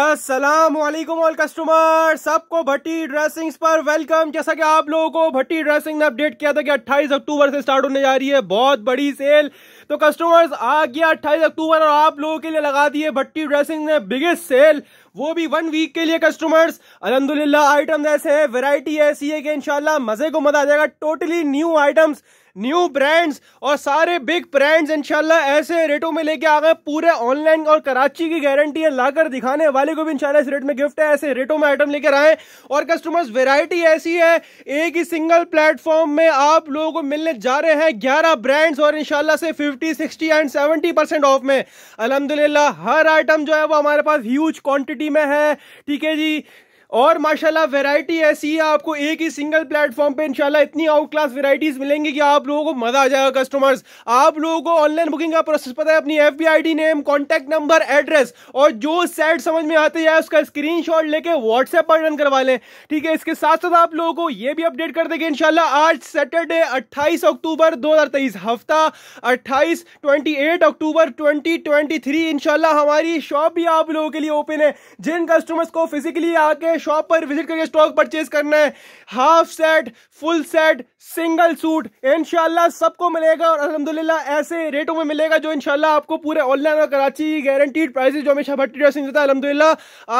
Aslam all customer सबको भट्टी dressings पर welcome जैसा कि आप लोगों को भट्टी ड्रेसिंग ने अपडेट किया था कि 28 अक्टूबर से स्टार्ट होने जा रही है बहुत बड़ी सेल तो कस्टमर्स आ गया 28 अक्टूबर और आप लोगों के लिए लगा दिए भट्टी ड्रेसिंग ने बिगेस्ट सेल वो भी वन वीक के लिए कस्टमर्स अलहमदुल्ला आइटम्स ऐसे हैं वेराइटी ऐसी है कि इनशाला मजे को मजा आ जाएगा totally new items new brands और सारे बिग ब्रांड्स इंशाल्लाह ऐसे रेटों में लेके आ गए पूरे ऑनलाइन और कराची की गारंटी है लाकर दिखाने वाले को भी इंशाल्लाह इस रेट में गिफ्ट है ऐसे रेटों में आइटम लेकर आए और कस्टमर्स वेराइटी ऐसी है एक ही सिंगल प्लेटफॉर्म में आप लोगों को मिलने जा रहे हैं ग्यारह ब्रांड्स और इनशाला से fifty sixty and seventy percent off में अलहमदिल्ला हर आइटम जो है वो हमारे पास ह्यूज क्वान्टिटी में है ठीक है जी और माशाल्लाह वैरायटी ऐसी है आपको एक ही सिंगल प्लेटफॉर्म पे इंशाल्लाह इतनी आउट क्लास वैरायटीज मिलेंगी कि आप लोगों को मजा आ जाएगा कस्टमर्स आप लोगों को ऑनलाइन बुकिंग का प्रोसेस पता है अपनी F B I D name contact number address और जो सेट समझ में आते जाए उसका स्क्रीन शॉट लेके व्हाट्सएप पर रन करवा लें ठीक है इसके साथ साथ आप लोगों को ये भी अपडेट कर देंगे इनशाला आज सैटरडे अट्ठाईस अक्टूबर दो हजार तेईस हफ्ता अट्ठाईस twenty eight October twenty twenty three इनशाला हमारी शॉप भी आप लोगों के लिए ओपन है जिन कस्टमर्स को फिजिकली आके शॉप पर विजिट करके स्टॉक परचेज करना है half set full set single suit इनशाला सबको मिलेगा और अलहमदिल्ला ऐसे रेटों में मिलेगा जो इनशाला आपको पूरे ऑनलाइन और कराची गारंटीड प्राइस जो हमेशा भट्टी ड्रेसिंग देता है अलहमदिल्ला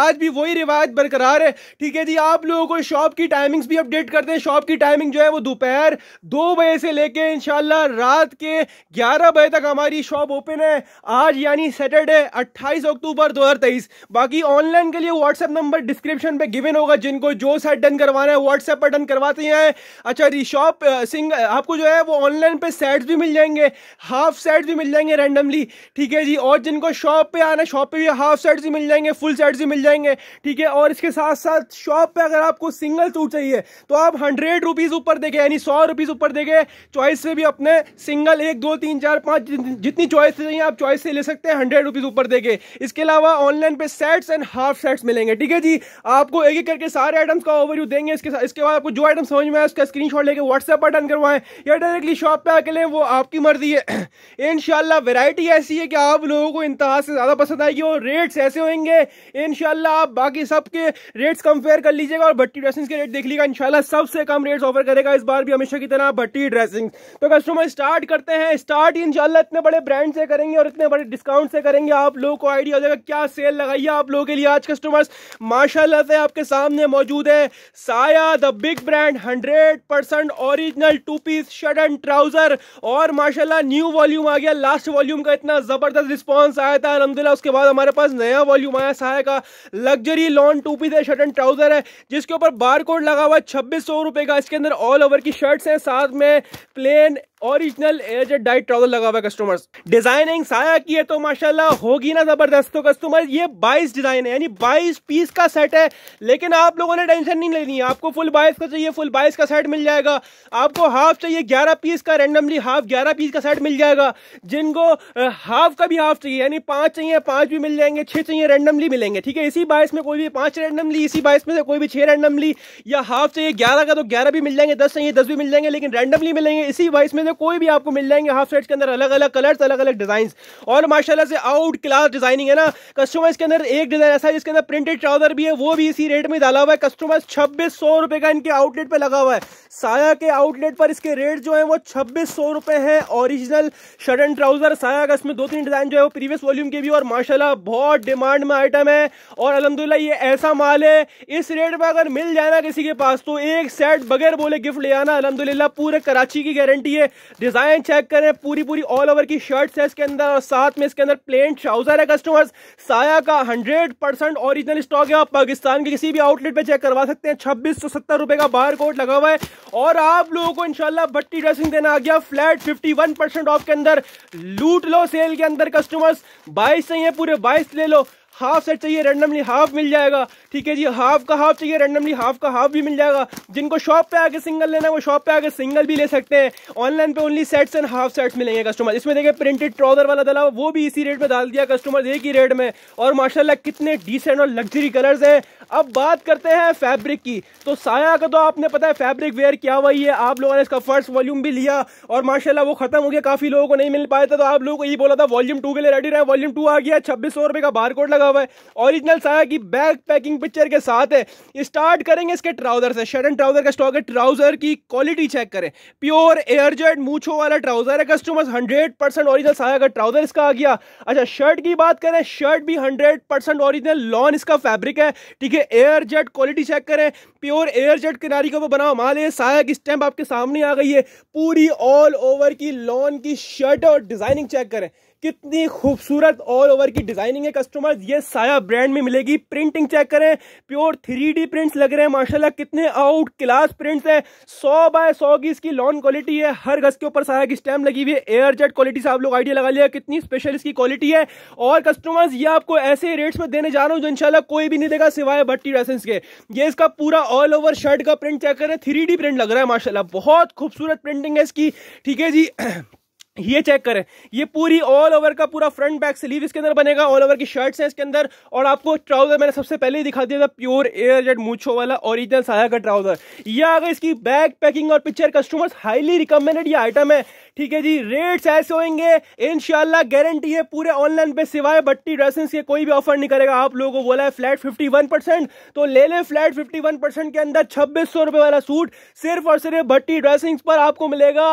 आज भी वही रिवायत बरकरार है ठीक है जी आप लोगों को शॉप की टाइमिंग्स भी अपडेट करते हैं शॉप की टाइमिंग जो है वो दोपहर दो बजे से लेके इनशाला रात के ग्यारह बजे तक हमारी शॉप ओपन है आज यानी सैटरडे अट्ठाईस अक्टूबर दो बाकी ऑनलाइन के लिए व्हाट्सएप नंबर डिस्क्रिप्शन पर गिवन होगा जिनको जो सेट डन करवाना है व्हाट्सएप पर डन करवाते हैं अच्छा रिशॉप सिंह आपको जो है वो ऑनलाइन पे सेट्स भी मिल जाएंगे हाफ सेट्स भी मिल जाएंगे रैंडमली ठीक है जी और जिनको शॉप पे आना शॉप पे भी हाफ सेट्स भी मिल जाएंगे फुल सेट्स भी मिल जाएंगे ठीक है और इसके साथ साथ शॉप पे अगर आपको सिंगल सूट चाहिए तो आप हंड्रेड रुपीज़ ऊपर देखें यानी सौ रुपीज़ ऊपर देखें चॉइस से भी अपने सिंगल एक दो तीन चार पाँच जितनी चॉइस चाहिए आप चॉइस से ले सकते हैं हंड्रेड रुपीज़ ऊपर देखें इसके अलावा ऑनलाइन पे सेट्स एंड हाफ सेट्स मिलेंगे ठीक है जी आपको एक एक करके सारे आइटम्स का ओवरव्यू देंगे इसके इसके बाद आपको जो आइटम समझ में आए उसका स्क्रीनशॉट लेके व्हाट्सएप पर डन करवाएं या डायरेक्टली शॉप पे आके लें वो आपकी मर्जी है इनशाला वेराइटी ऐसी है कि आप लोगों को इंतहा से ज़्यादा पसंद आएगी और रेट्स ऐसे होंगे इनशाला आप बाकी सबके रेट्स कंपेयर कर लीजिएगा और भट्टी ड्रेसिंग के रेट देख लीजिएगा इनशाला सबसे कम रेट्स ऑफर करेगा इस बार भी हमेशा की तरह भट्टी ड्रेसिंग तो कस्टमर स्टार्ट करते हैं स्टार्ट ही इनशाला इतने बड़े ब्रांड से करेंगे और इतने बड़े डिस्काउंट से करेंगे आप लोगों को आइडिया हो जाएगा क्या सेल लगाइए आप लोगों के लिए आज कस्टमर्स माशाला से आप आपके सामने मौजूद है Saya the big brand 100 percent original two piece shirt and trouser और माशाल्लाह न्यू वॉल्यूम आ गया लास्ट वॉल्यूम का इतना ज़बरदस्त रिस्पांस आया था अलहमदिल्ला उसके बाद हमारे पास नया वॉल्यूम आया साया का लग्जरी लॉन टू पीस है शर्ट एंड ट्राउजर है जिसके ऊपर बार लगा हुआ है छब्बीस का इसके अंदर ऑल ओवर की शर्ट्स हैं साथ में प्लेन ओरिजिनल एजेड डाइट ट्राउजर लगा हुआ है कस्टमर्स डिजाइनिंग साया की है तो माशाल्लाह होगी ना जबरदस्त तो कस्टमर ये 22 डिजाइन है यानी 22 पीस का सेट है लेकिन आप लोगों ने टेंशन नहीं लेनी है आपको फुल बाइस का चाहिए फुल 22 का सेट मिल जाएगा आपको हाफ चाहिए ग्यारह पीस का रेंडमली हाफ ग्यारह पीस का सेट मिल जाएगा जिनको हाफ का भी हाफ चाहिए यानी पाँच चाहिए पाँच भी मिल जाएंगे छः चाहिए रेंडमली मिलेंगे ठीक है इसी बाइस में कोई भी पाँच रेंडमली इसी बाइस में से कोई भी छः रेंडमली या हाफ चाहिए ग्यारह का तो ग्यारह भी मिल जाएंगे दस चाहिए दस भी मिल जाएंगे लेकिन रेंडमली मिलेंगे इसी बाइस में में कोई भी आपको मिल जाएंगे हाफ सेट्स के अंदर अलग अलग कलर्स अलग अलग डिजाइन और माशाला से आउट क्लास डिजाइनिंग है ना कस्टमर्स के अंदर एक डिजाइन ऐसा है जिसके अंदर प्रिंटेड ट्राउजर भी है वो भी इसी रेट में डाला हुआ है कस्टमर छब्बीस सौ रुपए का इनके आउटलेट पर लगा हुआ है साया के आउटलेट पर इसके रेट जो है वो छब्बीस सौ रुपए है ओरिजिनल शर्ट एंड ट्राउजर साया का इसमें दो तीन डिजाइन जो है वो प्रीवियस वॉल्यूम के भी और माशाला बहुत डिमांड में आइटम है और अलहमदुल्ला ये ऐसा माल है इस रेट पर अगर मिल जाए ना किसी के पास तो एक सेट बगैर बोले गिफ्ट ले आना अलहमदुल्ला पूरे कराची की गारंटी है डिजाइन चेक करें पूरी पूरी ऑल ओवर की शर्ट है इसके अंदर और साथ में इसके अंदर प्लेन ट्राउजर है कस्टमर्स साया का हंड्रेड परसेंट ऑरिजिनल स्टॉक है आप पाकिस्तान के किसी भी आउटलेट पे चेक करवा सकते हैं छब्बीस सौ सत्तर रुपए का बार कोड लगा हुआ है और आप लोगों को इनशाला भट्टी ड्रेसिंग देना आ गया flat fifty one percent off के अंदर लूट लो सेल के अंदर कस्टमर्स बाईस नहीं है पूरे बाईस ले लो हाफ सेट चाहिए रैंडमली हाफ मिल जाएगा ठीक है जी हाफ का हाफ चाहिए रैंडमली हाफ का हाफ भी मिल जाएगा जिनको शॉप पे आके सिंगल लेना है वो शॉप पे आके सिंगल भी ले सकते हैं ऑनलाइन पे only sets and half sets मिलेंगे कस्टमर इसमें देखिए प्रिंटेड ट्राउजर वाला दला वो भी इसी रेट में डाल दिया कस्टमर एक ही रेट में और माशाला कितने डिसेंट और लग्जरी कलर्स हैं अब बात करते हैं फैब्रिक की तो साया का तो आपने पता है फैब्रिक वेयर क्या वही है आप लोगों ने इसका फर्स्ट वॉल्यूम भी लिया और माशाल्लाह वो खत्म हो गया काफी लोगों को नहीं मिल पाया था तो आप लोगों को ये बोला था वॉल्यूम टू के लिए रेडी रहे वॉल्यूम टू आ गया छब्बीस सौ का बार लगा हुआ है ऑरिजिनल साया की बैक पैकिंग पिक्चर के साथ है स्टार्ट करेंगे इसके ट्राउजर से शर्ट एंड ट्राउजर का स्टॉक है ट्राउजर की क्वालिटी चेक करें प्योर एयरजेट मूछो वाला ट्राउजर है customer hundred percent original Saya का ट्राउजर इसका आ गया अच्छा शर्ट की बात करें शर्ट भी हंड्रेड परसेंट ओरिजिनल लॉन इसका फैब्रिक है ठीक है ये एयर जेट क्वालिटी चेक करें प्योर एयर जेट किनारी के ऊपर बना हमारे सहायक स्टैम्प आपके सामने आ गई है पूरी ऑल ओवर की लॉन की शर्ट और डिजाइनिंग चेक करें कितनी खूबसूरत ऑल ओवर की डिजाइनिंग है कस्टमर्स ये साया ब्रांड में मिलेगी प्रिंटिंग चेक करें प्योर थ्री डी प्रिंट्स लग रहे हैं माशाल्लाह कितने आउट क्लास प्रिंट्स हैं सौ बाय सौ की इसकी लॉन क्वालिटी है हर गज के ऊपर साया की स्टैम्प लगी हुई है एयर जेट क्वालिटी से आप लोग आइडिया लगा लिया कितनी स्पेशल इसकी क्वालिटी है और कस्टमर्स ये आपको ऐसे रेट्स में देने जा रहा हूँ जो इनशाला कोई भी नहीं देगा सिवाय भट्टी रेसेंस के ये इसका पूरा ऑल ओवर शर्ट का प्रिंट चेक करें थ्री प्रिंट लग रहा है माशाला बहुत खूबसूरत प्रिंटिंग है इसकी ठीक है जी ये चेक करें ये पूरी ऑल ओवर का पूरा फ्रंट बैक स्लीव इसके अंदर बनेगा ऑल ओवर की शर्ट्स हैं इसके अंदर और आपको ट्राउजर मैंने सबसे पहले ही दिखा दिया था प्योर एयर जेड मूछो वाला ओरिजिनल साया का ट्राउजर या अगर इसकी बैक पैकिंग और पिक्चर कस्टमर्स हाईली रिकमेंडेड ये आइटम है ठीक है जी रेट्स ऐसे होंगे इनशाला गारंटी है पूरे ऑनलाइन पे सिवाय बट्टी ड्रेसेस के कोई भी ऑफर नहीं करेगा आप लोगों को बोला है फ्लैट फिफ्टी वन परसेंट तो ले लें फ्लैट फिफ्टी वन परसेंट के अंदर छब्बीस सौ रुपए वाला सूट सिर्फ और सिर्फ भट्टी ड्रेसिंग पर आपको मिलेगा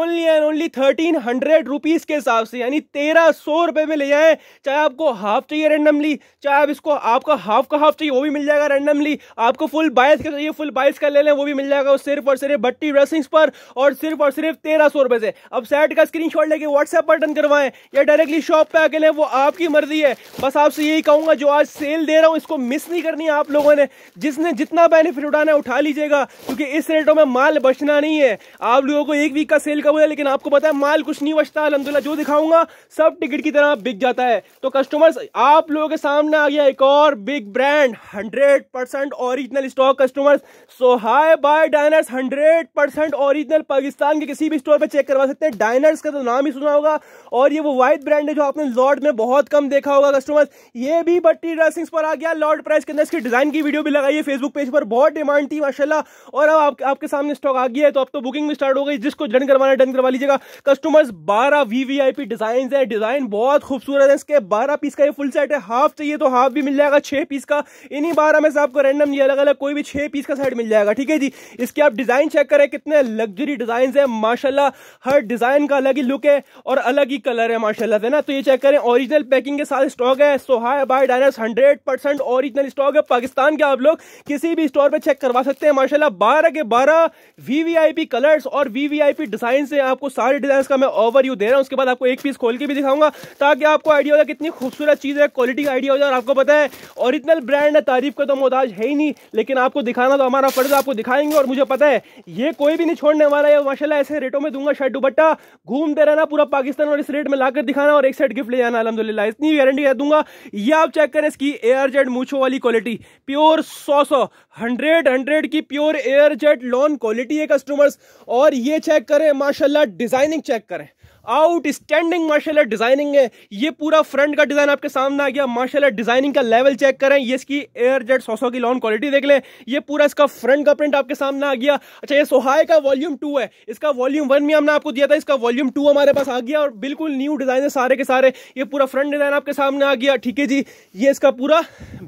only and only thirteen hundred rupees के हिसाब से यानी तेरह सौ रुपए में ले जाए चाहे आपको हाफ चाहिए रेंडमली चाहे आप इसको आपका हाफ का हाफ चाहिए वो भी मिल जाएगा रेंडमली आपको फुल बाइस का चाहिए फुल बाइस का ले लें वो भी मिल जाएगा सिर्फ और सिर्फ भट्टी ड्रेसिंग्स पर और सिर्फ और सिर्फ तेरह सौ रुपए से अब सेट का स्क्रीनशॉट लेके व्हाट्सएप पर डन करवाएं या डायरेक्टली शॉप पे आके लें वो आपकी मर्जी है बस आपसे यही कहूंगा जो आज सेल दे रहा हूँ इसको मिस नहीं करनी आप लोगों ने जिसने जितना बेनिफिट उठाना है उठा लीजिएगा क्योंकि इस रेटों में माल बचना नहीं है आप लोगों को एक वीक का सेल कब है लेकिन आपको पता है माल कुछ नहीं बचता अलहमदुल्ला जो दिखाऊंगा सब टिकट की तरह बिक जाता है तो कस्टमर्स आप लोगों के सामने आ गया एक और big brand hundred percent original stock customers Sohaye by Diners hundred percent original Pakistan के किसी भी स्टोर पर चेक करवा लग सकते हैं डाइनर्स का तो नाम ही सुना होगा और ये वो वाइट ब्रांड है जो आपने लॉर्ड में बहुत कम देखा होगा कस्टमर्स ये भी बट्टी ड्रेसिंग्स पर आ गया लॉर्ड प्राइस के अंदर इसकी डिजाइन की वीडियो भी लगाई है फेसबुक पेज पर बहुत डिमांड थी माशाला और अब आपके सामने स्टॉक आ गया है तो अब तो बुकिंग भी स्टार्ट हो गई जिसको डन करवाना डन करवा लीजिएगा कस्टमर्स बारह V V I P design है डिजाइन बहुत खूबसूरत है इसके बारह पीस का ये फुल सेट है हाफ चाहिए तो हाफ भी मिल जाएगा छह पीस का इन्हीं बारह में से आपको रैंडम नहीं अलग अलग कोई भी छह पीस का सेट मिल जाएगा ठीक है जी इसके आप डिजाइन चेक करें कितने लग्जरी डिजाइन है माशाला हर हर डिजाइन का अलग ही लुक है और अलग ही कलर है माशाल्लाह से ना तो ये चेक करें ओरिजिनल पैकिंग के साथ स्टॉक है Sohaye by Diners hundred percent original stock है पाकिस्तान के आप लोग किसी भी स्टोर पे चेक करवा सकते हैं माशाला बारह के बारह वीवीआईपी कलर्स और वीवीआईपी डिजाइन है आपको सारे डिजाइन का मैं ओवर यू दे रहा हूँ उसके बाद आपको एक पीस खोल के भी दिखाऊंगा ताकि आपको आइडिया हो जाए कितनी खूबसूरत चीज है क्वालिटी का आइडिया हो जाए और आपको पता है ओरिजिनल ब्रांड है तारीफ का तो मोहताज है ही नहीं लेकिन आपको दिखाना तो हमारा फर्ज आपको दिखाएंगे और मुझे पता है ये कोई भी नहीं छोड़ने वाला है माशाला ऐसे रेटों में दूंगा शर्ट दुपट्टा घूमते रहना पूरा पाकिस्तान और इस रेट में लाकर दिखाना और एक साइड गिफ्ट ले जाना अलहमदुल्ला इतनी गारंटी कह दूंगा ये आप चेक करें इसकी एयर जेट मूछो वाली क्वालिटी प्योर सौ सौ हंड्रेड हंड्रेड की pure air jet lawn quality है कस्टमर्स और ये चेक करें माशाला डिजाइनिंग चेक करें आउटस्टैंडिंग माशाल्लाह डिजाइनिंग है ये पूरा फ्रंट का डिजाइन आपके सामने आ गया माशाल्लाह डिजाइनिंग का लेवल चेक करें ये इसकी एयर जेट सौ सौ की लॉन्ग क्वालिटी देख लें ये पूरा इसका फ्रंट का प्रिंट आपके सामने आ गया अच्छा ये सोहाय का वॉल्यूम टू है इसका वॉल्यूम वन भी हमने आपको दिया था इसका वॉल्यूम टू हमारे पास आ गया और बिल्कुल न्यू डिजाइन है सारे के सारे ये पूरा फ्रंट डिजाइन आपके सामने आ गया ठीक है जी ये इसका पूरा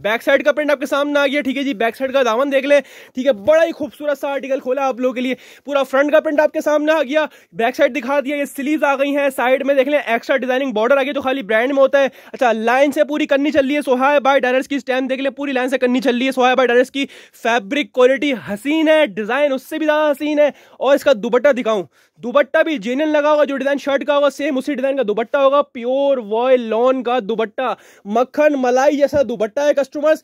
बैक साइड का प्रिंट आपके सामने आ गया ठीक है जी बैक साइड का दामन देख लें ठीक है बड़ा ही खूबसूरत सा आर्टिकल खोला आप लोगों के लिए पूरा फ्रंट का प्रिंट आपके सामने आ गया बैक साइड दिखा दिया ये स्लीव आ गई नहीं है साइड में देख लें एक्स्ट्रा डिजाइनिंग बॉर्डर आगे तो खाली ब्रांड में होता है अच्छा लाइन से पूरी करनी चल रही है सोहाय बाय डायरस की स्टैम देख लें पूरी लाइन से करनी चल रही है सोहाय बाय डायरस की फैब्रिक क्वालिटी हसीन है डिजाइन उससे भी ज्यादा हसीन है और इसका दुपट्टा दिखाऊं दुपट्टा भी जेनन लगा होगा जो डिजाइन शर्ट का होगा सेम उसी डिजाइन का दुपट्टा होगा प्योर वॉय लॉन का दुपट्टा मक्खन मलाई जैसा दुपट्टा है कस्टमर्स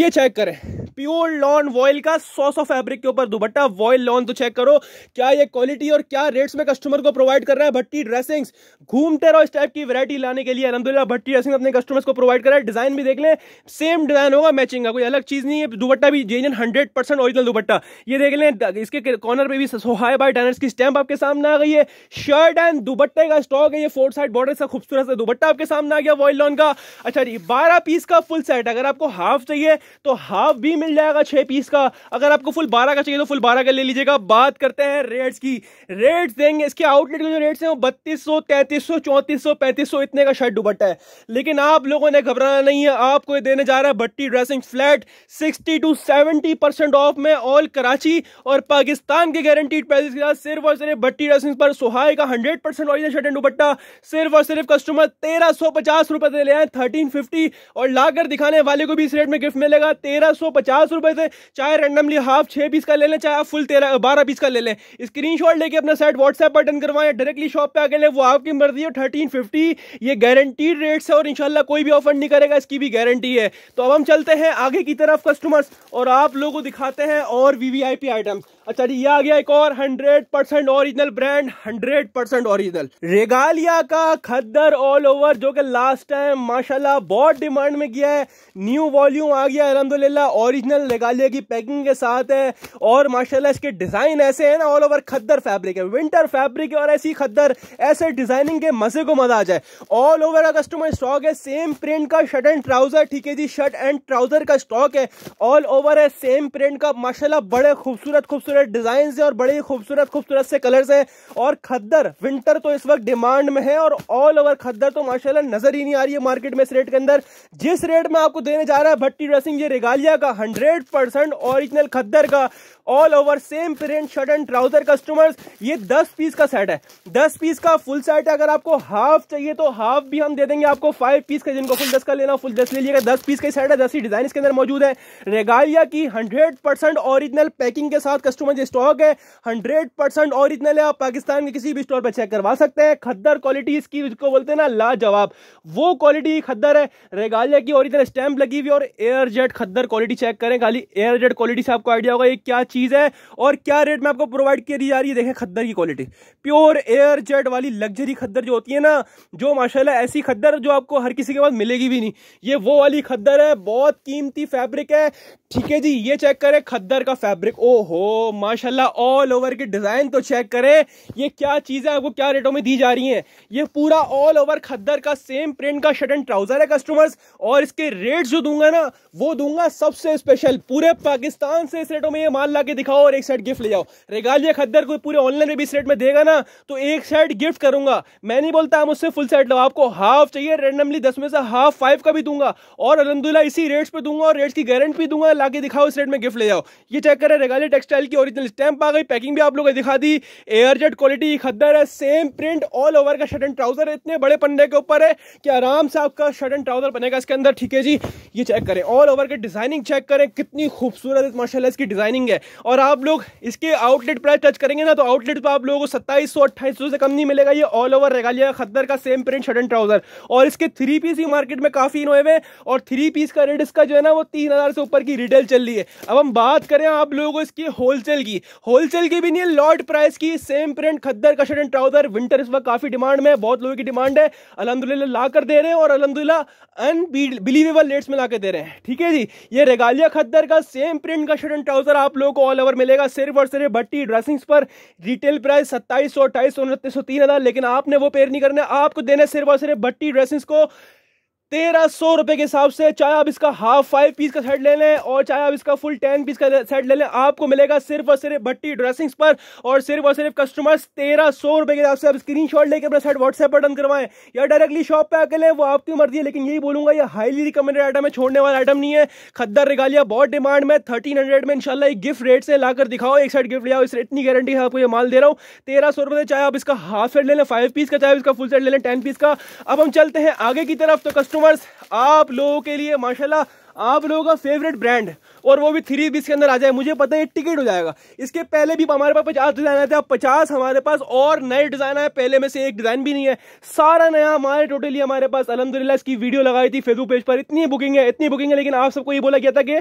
ये चेक करें प्योर लॉन वॉयल का सौ सौ फैब्रिक के ऊपर दुपट्टा वॉयल लॉन तो चेक करो क्या ये क्वालिटी और क्या रेट्स में कस्टमर को प्रोवाइड कर रहा है भट्टी ड्रेसिंग्स घूमते रहो इस टाइप की वैरायटी लाने के लिए अलहमदुल्ला भट्टी ड्रेसिंग अपने कस्टमर्स को प्रोवाइड करा डिजाइन भी देख लें सेम डिजाइन होगा मैचिंग का कोई अलग चीज नहीं है दुपट्टा भी जेजन हंड्रेड परसेंट ऑरिजिनल दुपट्टा ये देख लें इसके कॉर्नर पर भी सोहाय बाई डायनर्स की स्टैंप आपके सामने आ गई है शर्ट एंड दुपट्टे का स्टॉक है ये फोर साइड बॉर्डर का खूबसूरत सा दुपट्टा आपके सामने आ गया वॉइल लॉन का अच्छा जी बारह पीस का फुल सेट अगर आपको हाफ चाहिए तो हाफ भी मिल जाएगा छह पीस का अगर आपको फुल बारह का चाहिए तो फुल बारह का ले लीजिएगा बात करते हैं रेट्स की रेट्स देंगे इसके आउटलेट के जो रेट्स हैं वो बत्तीस सौ तैंतीस सौ चौंतीस सौ पैंतीस सौ इतने का शर्ट दुपट्टा है लेकिन आप लोगों ने घबराना नहीं है आपको ये देने जा रहा है Bhatti dressing flat sixty to seventy percent off में ऑल कराची और पाकिस्तान के गारंटीड प्राइस के साथ सिर्फ और सिर्फ भट्टी ड्रेसिंग पर सुहाय का hundred percent original shirt and dupatta सिर्फ और सिर्फ कस्टमर तेरह सौ पचास रुपए से ले आए थर्टीन फिफ्टी और लाकर दिखाने वाले को भी इस रेट में गिफ्ट मिलेगा तेरह सौ पचास रुपए से चाहे रैंडमली हाफ छह पीस का ले लें चाहे आप फुल तेरह बारह पीस का ले लें स्क्रीन लेके अपना सेट व्हाट्सएप पर डन करवाएं डायरेक्टली शॉप पे आगे सेकेंड है वो आपकी मर्जी है थर्टीन फिफ्टी ये गारंटीड रेट्स है और इनशाला कोई भी ऑफर नहीं करेगा इसकी भी गारंटी है तो अब हम चलते हैं आगे की तरफ कस्टमर्स और आप लोगों को दिखाते हैं और पी आइटम्स अच्छा जी ये आ गया एक और hundred percent original brand hundred percent original Regalia का खद्दर ऑल ओवर जो कि लास्ट टाइम माशाल्लाह बहुत डिमांड में गया है न्यू वॉल्यूम आ गया अलहमदुल्ला ओरिजिनल रेगालिया की पैकिंग के साथ है और माशाल्लाह इसके डिजाइन ऐसे है ना ऑल ओवर खद्दर फैब्रिक है विंटर फैब्रिक और ऐसी खद्दर ऐसे डिजाइनिंग के मजे को मजा आ जाए ऑल ओवर का कस्टमर स्टॉक है सेम प्रिंट का शर्ट एंड ट्राउजर ठीक है जी शर्ट एंड ट्राउजर का स्टॉक है ऑल ओवर है सेम प्रिंट का माशाला बड़े खूबसूरत खूबसूरत खूबसूरत डिजाइन है और बड़े खूबसूरत खूबसूरत से कलर्स हैं और खद्दर विंटर तो इस वक्त डिमांड में है और ऑल ओवर खद्दर तो माशाल्लाह नजर ही नहीं आ रही है मार्केट में इस रेट के अंदर जिस रेट में आपको देने जा रहा है भट्टी ड्रेसिंग ये रेगालिया का हंड्रेड परसेंट ओरिजिनल खद्दर का all over same print shirt and trouser customers ये दस पीस का सेट है दस पीस का फुल सेट है अगर आपको हाफ चाहिए तो हाफ भी हम दे देंगे आपको फाइव पीस का जिनको फुल दस का लेना फुल दस ले लिएगा दस पीस का सेट है दस ही डिजाइन इसके अंदर मौजूद है रेगालिया की हंड्रेड परसेंट ऑरिजिनल पैकिंग के साथ कस्टमर मुझे स्टॉक है हंड्रेड परसेंट ऑरिजिनल है आप पाकिस्तान के किसी भी स्टोर पर चेक करवा सकते हैं खद्दर क्वालिटी इसकी जिसको बोलते हैं ना लाजवाब वो क्वालिटी खद्दर है रेगालिया की ओरिजिनल स्टैंप लगी हुई और air jet khaddar quality check करें खाली एयर जेट क्वालिटी से आपको आइडिया होगा ये क्या चीज़ है और क्या रेट में आपको प्रोवाइड की जा रही है देखें खद्दर की क्वालिटी प्योर एयर जेट वाली लग्जरी खद्दर जो होती है ना जो माशाल्लाह ऐसी खद्दर जो आपको हर किसी के पास मिलेगी भी नहीं ये वो वाली खद्दर है बहुत कीमती फैब्रिक है ठीक है जी ये चेक करें खद्दर का फैब्रिक ओ हो माशाला ऑल ओवर के डिजाइन तो चेक करें ये क्या चीज़ है आपको क्या रेटों में दी जा रही है ये पूरा ऑल ओवर खद्दर का सेम प्रिंट का शर्ट एंड ट्राउजर है कस्टमर्स और इसके रेट जो दूंगा ना वो दूंगा सबसे स्पेशल पूरे पाकिस्तान से इस रेटों में ये माल ला दिखाओ और एक साइड गिफ्ट ले जाओ रेगालिया खद्दर को पूरे ऑनलाइन में भी इस रेट में देगा ना ना तो एक सेट गिफ्ट करूंगा मैं नहीं बोलता हम उससे फुल सेट लो आपको हाफ चाहिए रेंडमली दस में से हाफ फाइव का भी दूंगा और अलहमदुल्ला इसी रेट्स पे दूंगा और रेट्स की गारंटी भी दूंगा लाके दिखाओ इस रेट में गिफ्ट ले जाओ ये चेक करें रेगाली टेक्सटाइल की ओरिजिनल स्टैंप आ गई पैकिंग भी आप लोगों को दिखा दी एयर जेट क्वालिटी खद्दर है सेम प्रिंट ऑल ओवर का शर्ट एंड ट्राउजर इतने बड़े पन्ने के ऊपर है कि आराम से आपका शर्ट एंड ट्राउजर बनेगा इसके अंदर ठीक है जी ये चेक करें ऑल ओवर के डिजाइनिंग चेक करें कितनी खूबसूरत माशाला इसकी डिजाइनिंग है और आप लोग इसके आउटलेट प्राइस टच करेंगे ना तो आउटलेट पर आप लोगों को सत्ताईस सत्ताईस सौ अट्ठाईस से कम नहीं मिलेगा ये ऑल ओवर रेगालिया खद्दर का same print shirt and trouser और इसके थ्री पीस ही मार्केट में काफी इनोवे में और थ्री पीस का रेट इसका जो है ना वो तीन हजार से ऊपर की रिटेल चल रही है अब हम बात करें आप लोगों को इसकी होलसेल की होलसेल की भी नहीं है लॉट प्राइस की सेम प्रिंट खद्दर का शर्ट एंड ट्राउजर विंटर इस वक्त काफी डिमांड में बहुत लोगों की डिमांड है अलहमदुल्ला ला कर दे रहे हैं और अलहमदुल्ला अनबिलीवेबल रेट्स में ला दे रहे हैं ठीक है जी ये रेगालिया खद्दर का सेम प्रिंट का शर्ट एंड ट्राउजर आप लोगों को ऑल ओवर मिलेगा सिर्फ और सिर्फ बट्टी ड्रेसिंग्स पर रिटेल प्राइस सत्ताईस बाईस सौ अट्ठाईस सौ उनतीस सौ तीन हजार लेकिन आपने वो पेयर नहीं करना आपको देना सिर्फ और सिर्फ बट्टी ड्रेसिस को तेरह सौ रुपए के हिसाब से चाहे आप इसका हाफ फाइव पीस का सेट ले लें और चाहे आप इसका फुल टेन पीस का सेट ले लें आपको मिलेगा सिर्फ और सिर्फ भट्टी ड्रेसिंग्स पर और सिर्फ और सिर्फ कस्टमर्स तेरह सौ रुपए के हिसाब से आप स्क्रीन शॉट लेकर अपना सेट व्हाट्सएप पर डन करवाएं या डायरेक्टली शॉप पे आके लें वो आपकी मर्जी है लेकिन यही बोलूंगा ये हाईली रिकमेंडेड आइटम है छोड़ने वाला आइटम नहीं है खद्दर रिगालिया बहुत डिमांड में थर्टीन हंड्रेड में इनशाला एक गिफ्ट रेट से लाकर दिखाओ एक साइड गिफ्ट लिया इस इतनी गारंटी है आपको ये माल दे रहा हूँ तेरह सौ रुपए चाहे आप इसका हाफ सेट ले लें फाइव पीस का चाहे इसका फुल सेट ले लें टेन पीस का अब हम चलते हैं आगे की तरफ तो कस्टमर कस्टमर्स आप लोगों के लिए माशाल्लाह आप लोगों का फेवरेट ब्रांड और वो भी थ्री बीस के अंदर आ जाए मुझे पता है टिकट हो जाएगा इसके पहले भी हमारे पास पचास डिजाइन आए थे अब पचास हमारे पास और नए डिजाइन आए पहले में से एक डिजाइन भी नहीं है सारा नया हमारे टोटली हमारे पास अलहमदिल्ला इसकी वीडियो लगाई थी फेसबुक पेज पर इतनी बुकिंग है इतनी बुकिंग है लेकिन आप सबको ये बोला गया था कि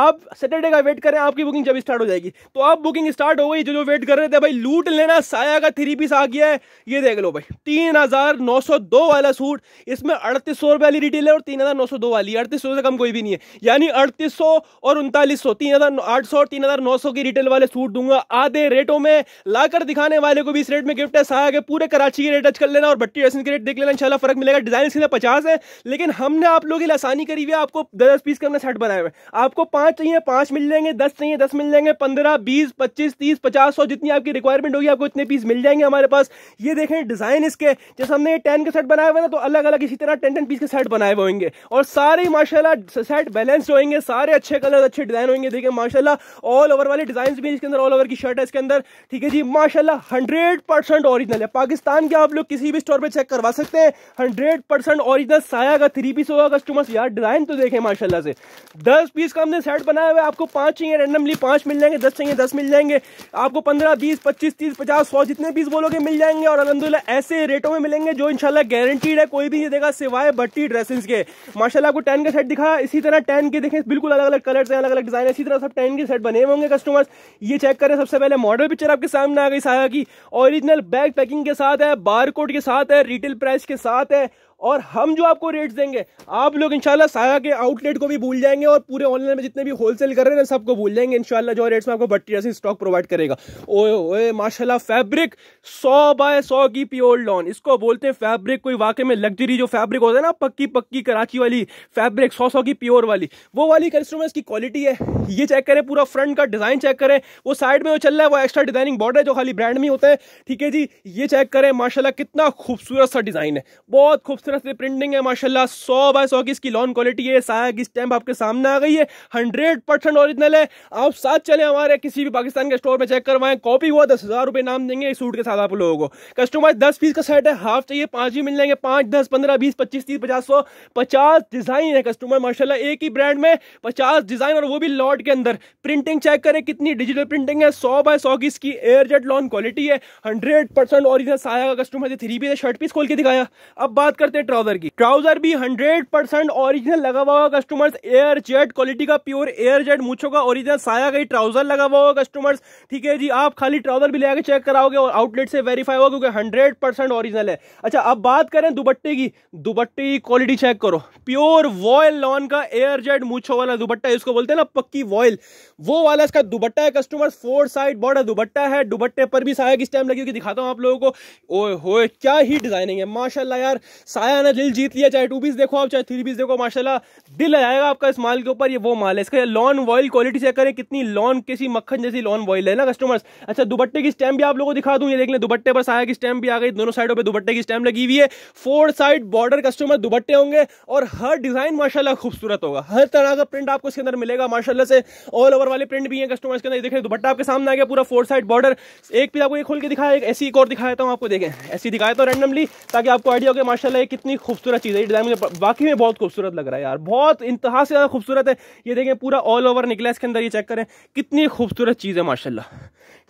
आप सैटरडे का वेट करें आपकी बुकिंग जब स्टार्ट हो जाएगी तो आप बुकिंग स्टार्ट हो गई जो जो वेट कर रहे थे भाई लूट लेना साया का थ्री पीस आ गया है ये देख लो भाई तीन हजार नौ सौ दो वाला सूट इसमें अड़तीस सौ रुपये वाली रिटेल है और तीन हजार नौ सौ दो वाली अड़तीस सौ से कम कोई भी नहीं है है यानी अड़तीस सौ और उनतालीस सौ तीन हजार आठ सौ और तीन हजार नौ सौ की रिटेल वाले सूट दूंगा आधे रेटों में लाकर दिखाने वाले को भी इस रेट में गिफ्ट है साया के पूरे कराची के रेट टच कर लेना और बट्टी ड्रेसिंग के रेट देख लेना इंशाल्लाह फर्क मिलेगा डिजाइन इसके पचास है लेकिन हमने आप लोगों के लिए आसानी करी हुई आपको दस दस पीस का हमने सेट बनाए हुए आपको पांच चाहिए पांच मिल जाएंगे दस चाहिए दस मिल जाएंगे पंद्रह बीस पच्चीस तीस पचास सौ जितनी आपकी रिक्वायरमेंट होगी आपको इतने पीस मिल जाएंगे हमारे पास ये देखें डिजाइन इसके जैसे हमने टेन के सेट बनाए हुए ना तो अलग अलग इसी तरह टेन टेन पीस के सेट बनाए हुए होंगे और सारे माशाला सेट शर्ट बैलेंस होएंगे सारे अच्छे कलर अच्छे डिजाइन होंगे देखिए माशाल्लाह ऑल ओवर वाले डिजाइन भी इसके अंदर ऑल ओवर की शर्ट है इसके अंदर ठीक है जी माशाल्लाह हंड्रेड परसेंट ओरिजिनल है पाकिस्तान के आप लोग किसी भी स्टोर पर चेक करवा सकते हैं हंड्रेड परसेंट ऑरिजिनल साया का थ्री पीस होगा कस्टमर्स यार डिजाइन तो देखें माशाला से दस पीस का हमने सेट बनाया हुआ है आपको पाँच चाहिए रेंडमली पाँच मिल जाएंगे दस चाहिए दस मिल जाएंगे आपको पंद्रह बीस पच्चीस तीस पचास सौ जितने पीस बोलोगे मिल जाएंगे और अलहमदुल्ला ऐसे रेटों में मिलेंगे जो इनशाला गारंटीड है कोई भी नहीं देगा सिवाय बट्टी ड्रेसेस के माशाला आपको टेन का सेट दिखा इसी तरह तरह टेन के देखें बिल्कुल अलग अलग कलर्स हैं अलग अलग डिजाइन है इसी तरह सब टेन के सेट बने होंगे कस्टमर्स ये चेक करें सबसे पहले मॉडल पिक्चर आपके सामने आ गई साया की ओरिजिनल बैग पैकिंग के साथ है बार के साथ है रिटेल प्राइस के साथ है और हम जो आपको रेट्स देंगे आप लोग इंशाल्लाह साया के आउटलेट को भी भूल जाएंगे और पूरे ऑनलाइन में जितने भी होलसेल कर रहे हैं सबको भूल जाएंगे इंशाल्लाह जो रेट्स में आपको बट्टी जैसी स्टॉक प्रोवाइड करेगा ओए ओए माशाल्लाह फैब्रिक सौ बाय सौ की प्योर लॉन इसको बोलते हैं फैब्रिक कोई वाकई में लग्जरी जो फैब्रिक होता है ना पक्की पक्की कराची वाली फैब्रिक सौ सौ की प्योर वाली वो वाली कस्टमर्स की क्वालिटी है ये चेक करें पूरा फ्रंट का डिज़ाइन चेक करें वो साइड में जो चल रहा है वो एक्स्ट्रा डिजाइनिंग बॉर्डर जो खाली ब्रांड में होता है ठीक है जी ये चेक करें माशाला कितना खूबसूरत सा डिज़ाइन है बहुत खूबसूरत तरह से प्रिंटिंग है माशाल्लाह सौ बाय सौ की इसकी लॉन क्वालिटी है साग स्टैम्प आपके सामने आ गई है हंड्रेड परसेंट ऑरिजिनल है आप साथ चले हमारे किसी भी पाकिस्तान के स्टोर में चेक करवाएं कॉपी हुआ दस हज़ार रुपये नाम देंगे इस सूट के साथ आप लोगों को कस्टमाइज दस पीस का सेट है हाफ चाहिए पाँच ही मिल जाएंगे पाँच दस पंद्रह बीस पच्चीस तीस पचास सौ पचास डिज़ाइन है कस्टमर माशाल्लाह एक ही ब्रांड में पचास डिज़ाइन और वो भी लॉट के अंदर प्रिंटिंग चेक करें कितनी डिजिटल प्रिंटिंग है सौ बाय सौ की इसकी एयर जेट लॉन क्वालिटी है हंड्रेड परसेंट ऑरिजिनल साया का customer three piece shirt piece खोल के दिखाया अब बात करते थे ट्राउजर की ट्राउजर भी हंड्रेड परसेंट ओरिजिनल लगा हुआ होगा कस्टमर्स एयर जेट क्वालिटी का प्योर एयर जेट मूछो का ओरिजिनल साया का ही ट्राउजर लगा हुआ होगा कस्टमर्स ठीक है जी आप खाली ट्राउजर भी लेकर चेक कराओगे और आउटलेट से वेरीफाई होगा क्योंकि हंड्रेड परसेंट ओरिजिनल है अच्छा अब बात करें दुबट्टे की दुबट्टे की क्वालिटी चेक करो प्योर वॉयल लॉन का एयर जेट मूछो वाला दुबट्टा इसको बोलते हैं ना पक्की वॉयल वो वाला इसका दुबट्टा है customers four side border dupatta है दुबट्टे पर भी साया किस टाइम लगी दिखाता हूँ आप लोगों को ओ हो क्या ही डिजाइनिंग है माशाला यार साया आया ना दिल जीत लिया चाहे टू पीस देखो आप चाहे थ्री पीस देखो माशाल्लाह दिल आ जाएगा आपका इस माल के ऊपर ये वो माल है इसका लॉन वॉयल क्वालिटी चेक करें कितनी लॉन किसी मक्खन जैसी लॉन वॉयल है ना कस्टमर्स अच्छा दुपट्टे की स्टैम्प भी आप लोगों को दिखा दूँ ये देख लें दुपट्टे पर साया की स्टैम्प भी आ गई दोनों साइडों पर दुपट्टे की स्टैम्प लगी हुई है फोर साइड बॉर्डर कस्टमर दुपट्टे होंगे और हर डिजाइन माशाला खूबसूरत होगा हर तरह का प्रिंट आपको इसके अंदर मिलेगा माशाला से ऑल ओवर वाले प्रिंट भी है कस्टमर्स के अंदर देखें दुपट्टा आपके सामने आ गया पूरा फोर साइड बॉर्डर एक भी आपको ये खोल के दिखाया एक ऐसी एक और दिखाया था आपको देखें ऐसी दिखाया था रैंडमली ताकि आपको आइडिया हो गया माशाला कितनी खूबसूरत चीज़ है ये डिज़ाइन मुझे वाकई में बहुत खूबसूरत लग रहा है यार बहुत इंतहा से ज़्यादा खूबसूरत है ये देखें पूरा ऑल ओवर निकला इसके अंदर ये चेक करें कितनी खूबसूरत चीज़ है माशाल्लाह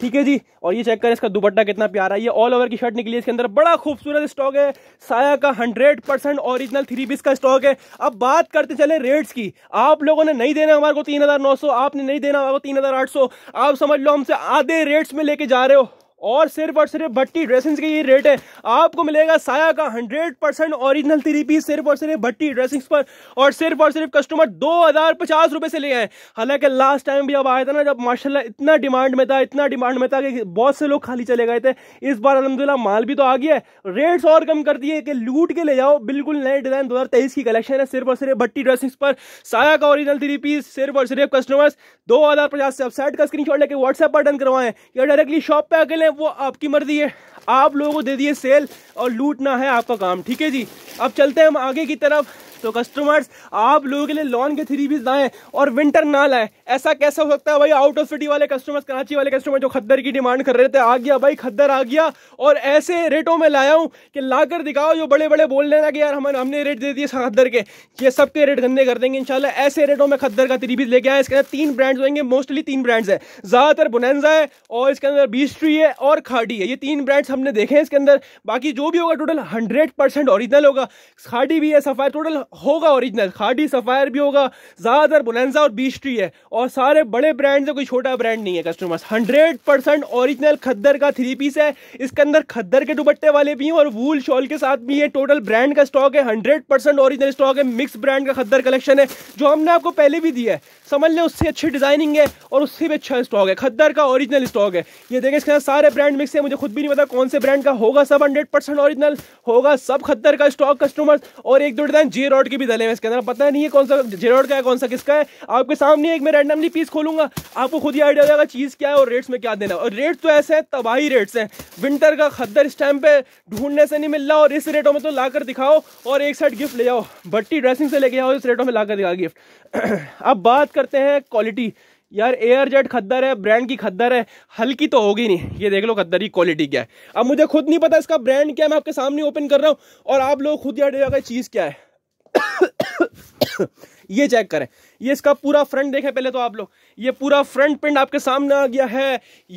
ठीक है जी और ये चेक करें इसका दुपट्टा कितना प्यारा है ये ऑल ओवर की शर्ट निकली इसके अंदर बड़ा खूबसूरत स्टॉक है साया का hundred percent original three piece का स्टॉक है अब बात करते चले रेट्स की आप लोगों ने नहीं देना हमारे को तीन हज़ार नौ सौ आपने नहीं देना हमारे को तीन हज़ार आठ सौ आप समझ लो हमसे आधे रेट्स में लेके जा रहे हो और सिर्फ और सिर्फ भट्टी ड्रेसिंग्स के ये रेट है आपको मिलेगा साया का 100 परसेंट ऑरिजिनल थ्री पीस सिर्फ और सिर्फ भट्टी ड्रेसिंग्स पर और सिर्फ और सिर्फ कस्टमर दो हज़ार पचास रुपये से ले आए हालांकि लास्ट टाइम भी अब आया था ना जब माशाल्लाह इतना डिमांड में था इतना डिमांड में था कि बहुत से लोग खाली चले गए थे इस बार अलहमदिल्ला माल भी तो आ गया है रेट्स और कम कर दिए कि लूट के ले जाओ बिल्कुल नए डिज़ाइन दो की कलेक्शन है सिर्फ और सिर्फ भट्टी ड्रेसिंग्स पर साया का ओरिजिनल थ्री पीस सिर्फ और सिर्फ कस्टमर्स दो से अपसाइट का स्क्रीन लेके व्हाट्सएप पर डन करवाएं या डायरेक्टली शॉप पर अकेले हैं वो आपकी मर्जी है आप लोगों को दे दिए सेल और लूटना है आपका काम ठीक है जी अब चलते हैं हम आगे की तरफ तो कस्टमर्स आप लोगों के लिए लॉन के थ्री पीस लाएं और विंटर ना लाएं ऐसा कैसा हो सकता है भाई आउट ऑफ सिटी वाले कस्टमर्स कराची वाले कस्टमर जो खद्दर की डिमांड कर रहे थे आ गया भाई खद्दर आ गया और ऐसे रेटों में लाया हूँ कि लाकर दिखाओ जो बड़े बड़े बोल लेना कि यार हम, हमने रेट दे दिए खद्दर के ये सब के रेट गंदे कर देंगे इनशाला ऐसे रेटों में खद्दर का थ्री पीस लेके आए इसके अंदर तीन ब्रांड्स होंगे मोस्टली तीन ब्रांड्स है ज़्यादातर बुनैजा है और इसके अंदर बीस्ट्री है और खाडी है ये तीन ब्रांड्स हमने देखे हैं इसके अंदर बाकी जो भी होगा टोटल हंड्रेड परसेंट ओरिजिनल होगा खाडी भी है सफ़ाई टोटल होगा ओरिजिनल खाडी सफ़ायर भी होगा ज़्यादातर बुलेंजा और बीस ट्री है और सारे बड़े ब्रांड से कोई छोटा ब्रांड नहीं है customers hundred percent original khaddar का थ्री पीस है इसके अंदर खद्दर के दुपट्टे वाले भी हैं और वूल शॉल के साथ भी है टोटल ब्रांड का स्टॉक है हंड्रेड परसेंट ओरिजिनल स्टॉक है मिक्स ब्रांड का खद्दर कलेक्शन है जो हमने आपको पहले भी दिया है समझ लें उससे अच्छी डिजाइनिंग है और उससे भी अच्छा स्टॉक है खद्दर का ओरिजिनल स्टॉक है ये देखें इसके साथ सारे ब्रांड मिक्स है मुझे खुद भी नहीं पता कौन से ब्रांड का होगा सब हंड्रेड परसेंट ऑरिजिनल होगा सब खद्दर का स्टॉक कस्टमर्स और एक दो डिजाइन जे रॉड के भी डले हुए इसके अंदर पता नहीं है कौन सा जे रॉड का है कौन सा किसका है आपके सामने एक मैं रैंडमली पीस खोलूंगा आपको खुद ही आइडिया हो जाएगा चीज़ क्या है और रेट्स में क्या देना और रेट तो ऐसे हैं तबाही रेट्स हैं विंटर का खद्दर इस टाइम पे ढूंढने से नहीं मिल रहा और इस रेटों में तो लाकर दिखाओ और एक साइड गिफ्ट ले जाओ भट्टी ड्रेसिंग से लेके आओ इस रेटों में लाकर दिखाओ गिफ्ट अब बात करते हैं क्वालिटी यार एयर जेट खद्दर है ब्रांड की खद्दर है हल्की तो होगी नहीं ये देख लो खद्दर की क्वालिटी क्या है अब मुझे खुद नहीं पता इसका ब्रांड क्या है मैं आपके सामने ओपन कर रहा हूँ और आप लोग खुद यार डेगा चीज़ क्या है ये चेक करें ये इसका पूरा फ्रंट देखें पहले तो आप लोग ये पूरा फ्रंट प्रिंट आपके सामने आ गया है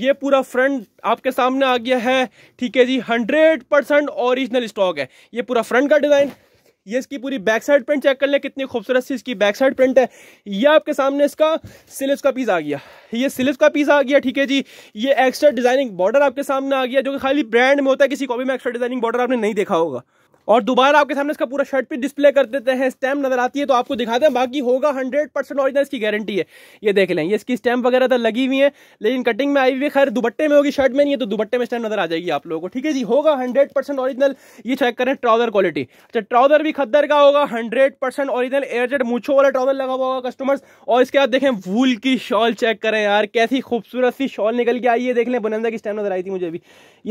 ये पूरा फ्रंट आपके सामने आ गया है ठीक है जी हंड्रेड परसेंट ओरिजिनल स्टॉक है ये पूरा फ्रंट का डिज़ाइन ये इसकी पूरी बैक साइड प्रिंट चेक कर ले कितनी खूबसूरत सी इसकी बैक साइड प्रिंट है ये आपके सामने इसका सिलिप्स का पीस आ गया ये सिलिप्स का पीस आ गया ठीक है जी ये एक्स्ट्रा डिजाइनिंग बॉर्डर आपके सामने आ गया जो कि खाली ब्रांड में होता है किसी को भी में एक्स्ट्रा डिजाइनिंग बॉर्डर आपने नहीं देखा होगा और दोबारा आपके सामने इसका पूरा शर्ट भी डिस्प्ले कर देते हैं स्टैम्प नजर आती है तो आपको दिखाते हैं बाकी होगा हंड्रेड परसेंट ऑरिजिनल इसकी गारंटी है ये देख लें ये इसकी स्टैम्प वगैरह तो लगी हुई है लेकिन कटिंग में आई हुई है खैर दुपट्टे में होगी शर्ट में नहीं है तो दुपट्टे में स्टैम्प नजर आ जाएगी आप लोगों को ठीक है जी होगा हंड्रेड परसेंट ऑरिजिनल ये चेक करें ट्राउजर क्वालिटी अच्छा ट्राउजर भी खद्दर का होगा हंड्रेड परसेंट ऑरिजिनल एयरजेट मूछो वाला ट्राउजर लगा हुआ होगा कस्टमर्स और इसके बाद देखें वूल की शॉल चेक करें यार कैसी खूबसूरत सी शॉल निकल के आई है देख लें बुनंदा की स्टैम्प नजर आई थी मुझे अभी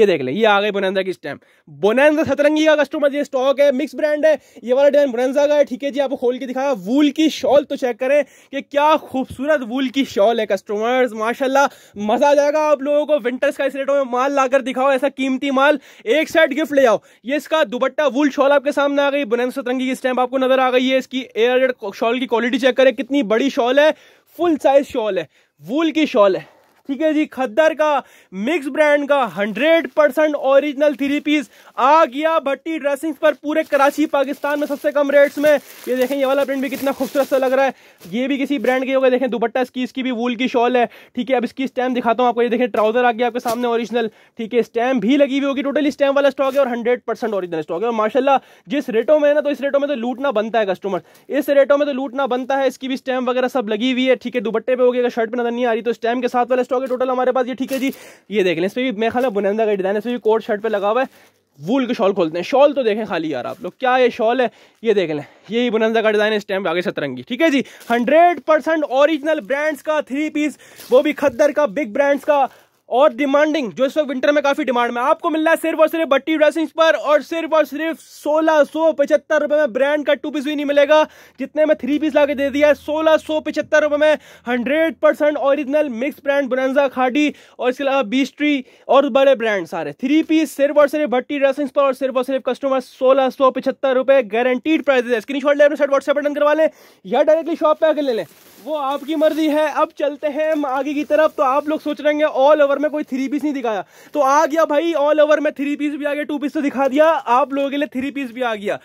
ये देख लें ये आ गई बुनंदा की स्टैम्प बुनंदा सतरंगी का कस्टमर ये स्टॉक है मिक्स ब्रांड है ये वाला डिजाइन ब्रेंजा का है ठीक है जी आपको खोल के दिखाया वूल की शॉल तो चेक करें कि क्या खूबसूरत वूल की शॉल है कस्टमर्स माशाला मजा आ जाएगा आप लोगों को विंटर्स का इस रेटो में माल लाकर दिखाओ ऐसा कीमती माल एक साइड गिफ्ट ले जाओ ये इसका दुपट्टा वूल शॉल आपके सामने आ गई बुनैन सतरंगी की स्टैंप आपको नजर आ गई है इसकी एयर शॉल की क्वालिटी चेक करें कितनी बड़ी शॉल है फुल साइज शॉल है वूल की शॉल है ठीक है जी खद्दर का मिक्स ब्रांड का hundred percent original three piece आ गया भट्टी ड्रेसिंग पर पूरे कराची पाकिस्तान में सबसे कम रेट्स में ये देखें ये वाला प्रिंट भी कितना खूबसूरत सा लग रहा है ये भी किसी ब्रांड की होगा देखें दुपट्टा इसकी इसकी भी वूल की शॉल है ठीक है अब इसकी स्टैम दिखाता हूँ आपको ये देखें ट्राउजर आ गया आपके सामने ओरिजिनल ठीक है स्टैम भी लगी हुई होगी टोटली स्टैम वाला स्टॉक है और हंड्रेड परसेंट ओरिजिनल स्टॉक है और माशाला जिस रेटों में ना तो इस रेटों में तो लूटना बनता है कस्टमर इस रेटों में तो लूटना बनता है इसकी भी स्टैम वगैरह सब लगी हुई है ठीक है दुपट्टे पे हो गया शर्ट पर नजर नहीं आ रही तो स्टैम के साथ वाला स्टॉक हो गए टोटल हमारे पास ये ठीक है जी ये देख लें इस पर भी मैं खाला बुनंदा का डिज़ाइन है इसमें भी कोट शर्ट पर लगा हुआ है वूल के शॉल खोलते हैं शॉल तो देखें खाली यार आप लोग क्या ये शॉल है ये देख लें यही बुनंदा का डिज़ाइन है स्टैम्प आगे सतरंगी ठीक है जी हंड्रेड परसेंट ओरिजिनल ब्रांड्स का थ्री पीस वो भी खद्दर का बिग ब्रांड्स का और डिमांडिंग जो इस वक्त विंटर में काफी डिमांड में आपको मिल रहा है सिर्फ और सिर्फ बट्टी ड्रेसिंग्स पर और सिर्फ और सिर्फ सोलह सौ पचहत्तर रुपए में ब्रांड का टू पीस भी नहीं मिलेगा जितने में थ्री पीस लाके दे दिया है सोलह सौ पचहत्तर रुपए में hundred percent original mix brand बुनजा खाडी और इसके अलावा बीस्ट्री और बड़े ब्रांड सारे थ्री पीस सिर्फ और सिर्फ भट्टी ड्रेसिंग्स पर और सिर्फ और सिर्फ कस्टमर सोलह सौ पचहत्तर रुपए गारंटीड प्राइस है स्क्रीन शॉट लेकर व्हाट्सएप बटन करवा लें या डायरेक्टली शॉप पे आकर ले लें वो आपकी मर्जी है अब चलते हैं हम आगे की तरफ तो आप लोग सोच रहे हैं ऑल ओवर ओवर में कोई थ्री पीस नहीं दिखाया तो आ गया भाई ऑल ओवर में थ्री पीस भी आ गया टू पीस तो दिखा दिया आप लोगों के लिए थ्री पीस भी आ गया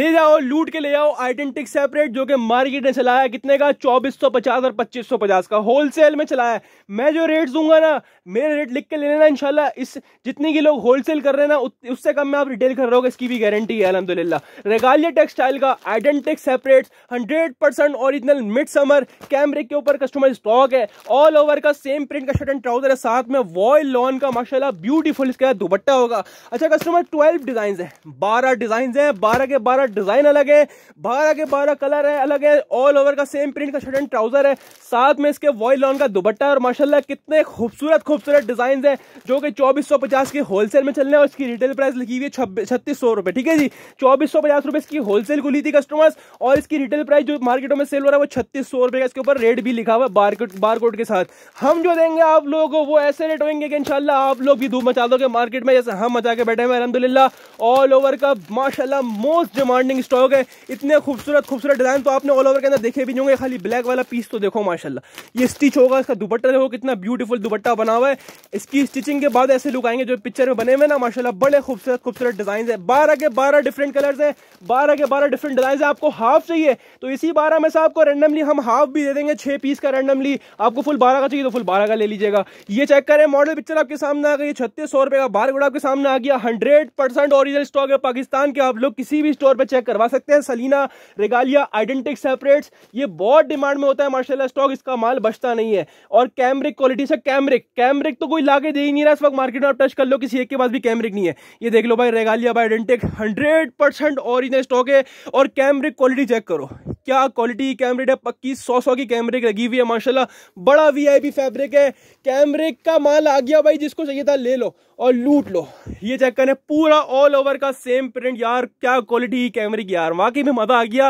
ले जाओ लूट के ले जाओ आइडेंटिक सेपरेट जो कि मार्केट में चलाया कितने का चौबीस सौ पचास और पच्चीस सौ पचास का होलसेल में चलाया मैं जो रेट दूंगा ना मेरे रेट लिख के ले लेना इनशाला इस जितने की लोग होलसेल कर रहे हैं ना उससे कम में आप रिटेल कर रहे हो इसकी भी गारंटी है अलहमदुल्ला रेगालिया टेक्सटाइल का आइडेंटिक separate hundred percent original mid summer कैमरे के ऊपर कस्टमर स्टॉक है ऑल ओवर का सेम प्रिंट का शर्ट एंड ट्राउजर है साथ में में वॉय लॉन का माशाल्लाह ब्यूटीफुल इसके बाद दुपट्टा होगा अच्छा कस्टमर ट्वेल्व डिजाइन है बारह डिजाइन है बारह के बारह डिजाइन अलग है बारह के बारह कलर है अलग है ऑल ओवर का सेम प्रिंट का शर्ट एंड ट्राउजर है साथ में इसके वॉय लॉन का दुपट्टा और माशाला कितने खूबसूरत खूबसूरत डिजाइन है जो कि चौबीस के होलसेल में चल रहे हैं और इसकी रिटेल प्राइस लिखी हुई है छत्तीस ठीक है जी चौबीस सौ इसकी होलसेल को ली थी कस्टमर्स और इसकी रिटेल प्राइस जो मार्केटों में सेल हो रहा है वो छत्तीस सौ रुपए का इसके ऊपर रेट भी लिखा हुआ है बार कोड के साथ हम जो देंगे आप लोगों को वो ऐसे लेट होंगे कि इनशाला आप लोग भी धूप मचा दोगे मार्केट में जैसे हम मचा के बैठे हैं अलहमदिल्ला ऑल ओवर का माशाल्लाह मोस्ट डिमांडिंग स्टॉक है इतने खूबसूरत खूबसूरत डिज़ाइन तो आपने ऑल ओवर के अंदर देखे भी नहीं होंगे खाली ब्लैक वाला पीस तो देखो माशाला ये स्टिच होगा इसका दुपट्टा देखो कितना ब्यूटीफुल दुपट्टा बना हुआ है इसकी स्टिचिंग के बाद ऐसे लुक आएंगे जो पिक्चर में बने हुए ना माशाला बड़े खूबसूरत खूबसूरत डिज़ाइन है बारह के बारह डिफरेंट कलर है बारह के बारह डिफरेंट डिज़ाइन है आपको हाफ चाहिए तो इसी बारह में से आपको रेंडमली हम हाफ भी दे देंगे छह पीस का रेंडमली आपको फुल बारह का चाहिए तो फुल बारह का ले लीजिएगा ये चेक करें रहे हैं मॉडल पिक्चर आपके सामने आ गई छत्तीस सौ रुपए का बार गुड़ा आपके सामने आ गया हंड्रेड परसेंट ओरिजिनल स्टॉक है पाकिस्तान के आप लोग किसी भी स्टोर पे चेक करवा सकते हैं सलीना रेगालिया आइडेंटिक सेपरेट्स ये बहुत डिमांड में होता है माशाला स्टॉक इसका माल बचता नहीं है और कैमरिक क्वालिटी से कैमरिक कैमरिक तो कोई लाके दे ही नहीं रहा इस वक्त मार्केट में आप टच कर लो किसी एक के पास भी कैमरिक नहीं है ये देख लो भाई Regalia by identic hundred percent original stock है और कैमरिक क्वालिटी चेक करो क्या क्वालिटी कैमरिक है पक्की सौ सौ की कैमरिक लगी हुई है माशाला बड़ा वी फैब्रिक है कैमरिक का माल आ गया भाई जिसको चाहिए था ले लो और लूट लो ये चेक करें पूरा ऑल ओवर का सेम प्रिंट यार क्या क्वालिटी कैमरे की यार वाकई में मजा आ गया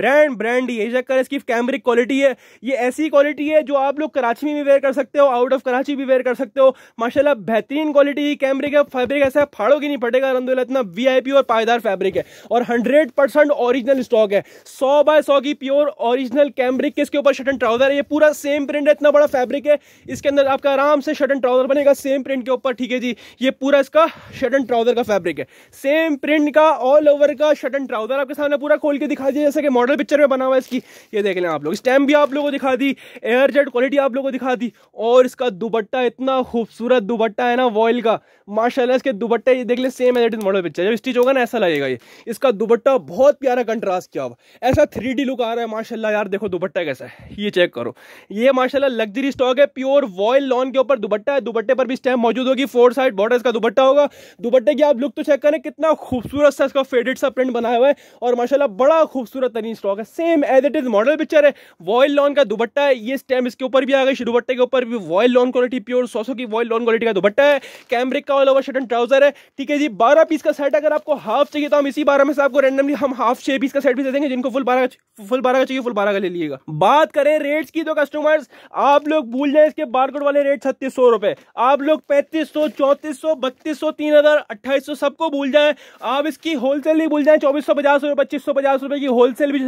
ब्रांड ब्रांड ये चेक करें इसकी कैमरे की क्वालिटी है ये ऐसी क्वालिटी है जो आप लोग कराची में भी वेयर कर सकते हो आउट ऑफ कराची भी वेयर कर सकते हो माशाला बेहतरीन क्वालिटी कैमरे का फैब्रिक ऐसा फाड़ोगे नहीं फटेगा अलहमदिल्ला इतना वी और पायदार फैब्रिक है और हंड्रेड परसेंट ओरिजिनल स्टॉक है सौ बाय सौ की प्योर ओरिजिनल कैमरिक के ऊपर शर्ट एंड ट्राउजर है ये पूरा सेम प्रिंट है इतना बड़ा फैब्रिक है इसके अंदर आपका आराम से शर्ट शर्ट एंड ट्राउजर बनेगा सेम प्रिंट के ऊपर ठीक है जी ये पूरा इसका शर्ट एंड ट्राउजर का फैब्रिक है सेम प्रिंट का ऑल ओवर का शर्ट एंड ट्राउजर आपके सामने पूरा खोल के दिखा दिया जैसे कि मॉडल पिक्चर में बना हुआ है इसकी ये देख लें आप लोग स्टैम्प भी आप लोगों को दिखा दी एयर जेट क्वालिटी आप लोगों को दिखा दी और इसका दुबट्टा इतना खूबसूरत दुबट्टा है ना वॉयल का माशाला इसके दुबट्टे ये देख लें सेम एज मॉडल पिक्चर जब स्टिच होगा ना ऐसा लगेगा ये इसका दुबट्टा बहुत प्यारा कंट्रास्ट किया हुआ ऐसा थ्री लुक आ रहा है माशाला यार देखो दुबट्टा कैसा है ये चेक करो ये माशाला लग्जरी स्टॉक है प्योर वॉयल लॉन के ऊपर दुबट्टा दुपट्टा है दुपट्टे पर भी स्टैम्प मौजूद होगी फोर साइड बॉर्डर का दुपट्टा होगा दुपट्टे की आप लुक तो चेक करें कितना खूबसूरत सा इसका फेडेड सा प्रिंट बनाया हुआ है और माशाला बड़ा खूबसूरत तरीन स्टॉक है same as it is model picture है वॉयल लॉन का दुपट्टा है ये स्टैम्प इसके ऊपर भी आ गई दुपट्टे के ऊपर भी वॉयल लॉन क्वालिटी प्योर सोसो की वॉयल लॉन क्वालिटी का दुपट्टा है कैमरिक का all over shirt and trouser है ठीक है जी बारह पीस का सेट अगर आपको हाफ चाहिए तो हम इसी बारह में से आपको रेंडमली हम हाफ छह पीस का सेट भी दे देंगे जिनको फुल बारह फुल बारह का चाहिए फुल बारह का ले लीजिएगा बात करें रेट्स की तो कस्टमर्स आप लोग भूल जाए इसके बारकोड वाले रेट छत्तीस सौ सौ रुपए आप लोग पैंतीस सौ चौंतीस सौ बत्तीस सौ तीन हजार अट्ठाईस सौ सबको भूल जाए आप इसकी होलसेल नहीं भूल जाए चौबीस सौ पचास रुपए पच्चीस सौ पचास रुपए की होलसेल भी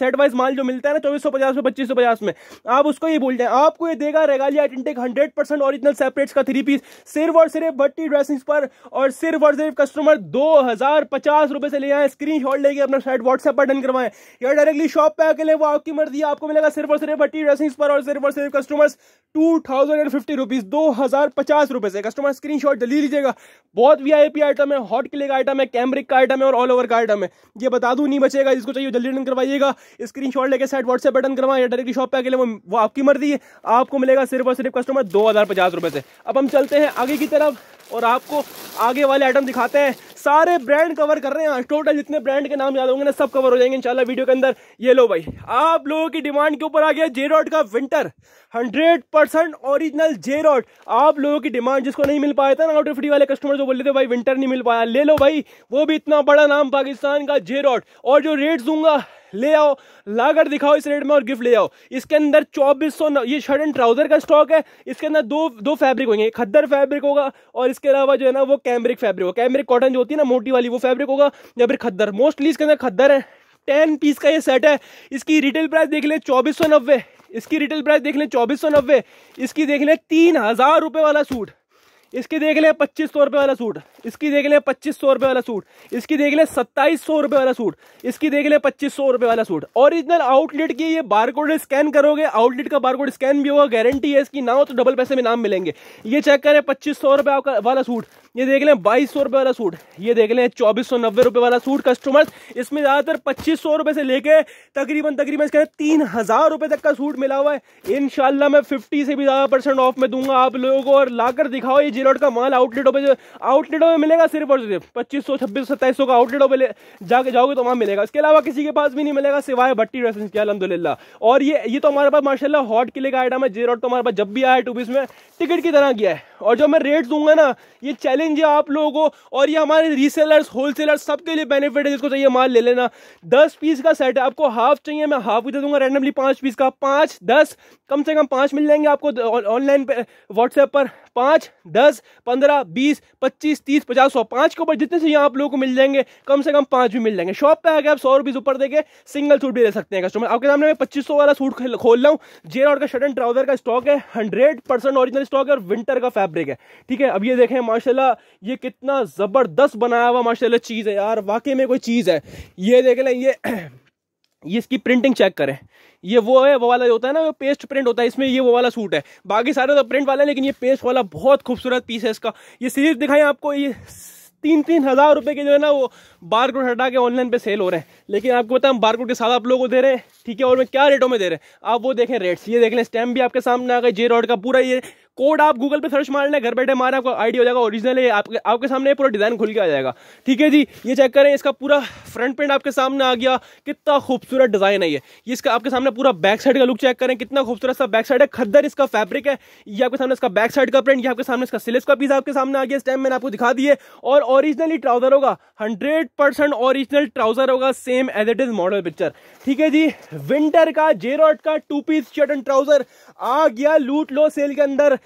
सेट वाइज माल जो मिलता है ना चौबीस सौ पचास में पच्चीस सौ पचास में आप उसको ही भूल जाए आपको ये देगा रेगालिया टेक हंड्रेड परसेंट ऑरिजिनल सेपरेट्स का थ्री पीस सिर्फ और सिर्फ बट्टी ड्रेसिंग पर और सिर्फ और सिर्फ कस्टमर दो हजार पचास रुपए से ले आए स्क्रीन शॉट लेके अपना शर्ट व्हाट्सएप पर डन करवाएं या डायरेक्टली शॉप पे आके ले वो आपकी मर्जी आपको मिलेगा सिर्फ और सिर्फ बट्टी ड्रेसिंग पर और सिर्फ और सिर्फ customers two thousand and fifty rupees दो हज़ार पचास रुपए से कस्टमर स्क्रीन शॉट ले लीजिएगा बहुत वी आई पी आइटम है हॉट क्लिक आइटम है कैमरिक का आइटम है और ऑल ओवर का आइटम है ये बता दू नहीं बचेगा जिसको चाहिए जल्दी रिटर्न करवाइएगा स्क्रीन शॉट लेकर साइड व्हाट्सएप बटन करवाए या डायरेक्टली शॉप पे आके वो वो आपकी मर्जी है आपको मिलेगा सिर्फ और सिर्फ कस्टमर दो हज़ार पचास रुपये से अब हम चलते हैं आगे की तरफ और आपको आगे वाले आइटम दिखाते हैं सारे ब्रांड कवर कर रहे हैं टोटल हाँ, जितने ब्रांड के नाम याद होंगे ना सब कवर हो जाएंगे इंशाल्लाह वीडियो के अंदर ये लो भाई आप लोगों की डिमांड के ऊपर आ गया जे रॉड का winter hundred percent original J रॉड आप लोगों की डिमांड जिसको नहीं मिल पाया था ना आउट ऑफ वाले कस्टमर जो बोले थे भाई विंटर नहीं मिल पाया ले लो भाई वो भी इतना बड़ा नाम पाकिस्तान का जे रॉड और जो रेट दूंगा ले आओ लाकर दिखाओ इस रेट में और गिफ्ट ले आओ इसके अंदर चौबीस सौ ये शर्ट एंड ट्राउजर का स्टॉक है इसके अंदर दो दो फैब्रिक होंगे खद्दर फैब्रिक होगा और इसके अलावा जो है ना वो कैमरिक फैब्रिक होगा कैमरिक कॉटन जो होती है ना मोटी वाली वो फैब्रिक होगा या फिर खद्दर मोस्टली इसके अंदर खद्दर है टेन पीस का ये सेट है इसकी रिटेल प्राइस देख लें चौबीस सौ नब्बे इसकी रिटेल प्राइस देख लें चौबीस नब्बे इसकी देख लें तीन हज़ार रुपये वाला सूट इसकी देख लें पच्चीस सौ रुपये वाला सूट इसकी देख लें पच्चीस सौ रुपये वाला सूट इसकी देख लें सत्ताईस सौ रुपये वाला सूट इसकी देख लें पच्चीस सौ रुपये वाला सूट ओरिजिनल आउटलेट की ये बारकोड स्कैन करोगे आउटलेट का बारकोड स्कैन भी होगा गारंटी है इसकी ना हो तो डबल पैसे में नाम मिलेंगे ये चेक करें पच्चीस सौ रुपये वाला सूट ये देख लें बाईस सौ रुपये वाला सूट ये देख लें चौबीस सौ नब्बे रुपये वाला सूट कस्टमर्स इसमें ज़्यादातर पच्चीस सौ रुपये से लेके तकरीबन तकरीबन इसके तीन हज़ार रुपये तक का सूट मिला हुआ है इन मैं फिफ्टी से भी ज़्यादा परसेंट ऑफ में दूंगा आप लोगों को और लाकर दिखाओ ये जिलोट का माल आउटलेटों पर आउटलेटों में मिलेगा सिर्फ और सिर्फ पच्चीस सौ छब्बीस सत्ताईस सौ का आउटलेटों पर जाके जाओगे तो वहाँ मिलेगा इसके अलावा किसी के पास भी नहीं मिलेगा सिवाय भट्टी रेफरेंस के अलहमदिल्ला और ये ये तो हमारे पास माशाला हॉट किले का आइटम है जे तो हमारे पास जब भी आया टू में टिकट की तरह किया है और जो मैं रेट दूंगा ना ये चैलेंज चैलेंज है आप लोगों को और ये हमारे रीसेलर्स होलसेलर्स सबके लिए बेनिफिट है जिसको चाहिए माल ले लेना दस पीस का सेट है आपको हाफ चाहिए मैं हाफ भी दे दूंगा रैंडमली पांच पीस का पांच दस कम से कम पांच मिल जाएंगे आपको ऑनलाइन पे व्हाट्सएप पर पांच दस पंद्रह बीस पच्चीस तीस पचास सौ पांच के ऊपर जितने चाहिए आप लोगों को मिल जाएंगे कम से कम पांच भी मिल जाएंगे शॉप पे आगे आप सौ रुपीज़ ऊपर देके सिंगल सूट भी ले सकते हैं कस्टमर आपके सामने मैं पच्चीस सौ वाला सूट खोल रहा हूँ जे का शर्ट एंड ट्राउजर का स्टॉक है हंड्रेड परसेंट ऑरिजिनल स्टॉक है और विंटर का फैब्रिक है ठीक है अब ये देखें माशाला माशाल्लाह ये कितना ज़बरदस्त बनाया हुआ माशाल्लाह चीज़ है यार वाकई में कोई चीज़ है ये देख लें ये ये इसकी प्रिंटिंग चेक करें ये वो है वो वाला जो होता है ना वो पेस्ट प्रिंट होता है इसमें ये वो वाला सूट है बाकी सारे तो प्रिंट वाले हैं लेकिन ये पेस्ट वाला बहुत खूबसूरत पीस है इसका ये सीरीज दिखाएं आपको ये तीन तीन हज़ार रुपये के जो है ना वो बारकोड हटा के ऑनलाइन पे सेल हो रहे हैं लेकिन आपको बताएं बार कोड के साथ आप लोगों को दे रहे हैं ठीक है और मैं क्या रेटों में दे रहे हैं आप वो देखें रेट्स ये देख लें स्टैम्प भी आपके सामने आ गए जे रॉड का पूरा ये कोड आप गूगल पे सर्च मार लें घर बैठे मारना आपको आइडिया हो जाएगा ओरिजिनल है आपके आपके सामने पूरा डिज़ाइन खुल के आ जाएगा ठीक है जी ये चेक करें इसका पूरा फ्रंट प्रिंट आपके सामने आ गया कितना खूबसूरत डिज़ाइन है ये इसका आपके सामने पूरा बैक साइड का लुक चेक करें कितना खूबसूरत सा बैक साइड है खद्दर इसका फैब्रिक है ये आपके सामने इसका बैक साइड का प्रिंट ये आपके सामने इसका सिलेस का पीस आपके सामने आ गया इस टाइम मैंने आपको दिखा दिए और ओरिजिनली ट्राउजर होगा हंड्रेड परसेंट ओरिजिनल ट्राउजर होगा same as it is model picture ठीक है जी विंटर का जेरोट का two piece shirt and trouser आ गया लूट लो सेल के अंदर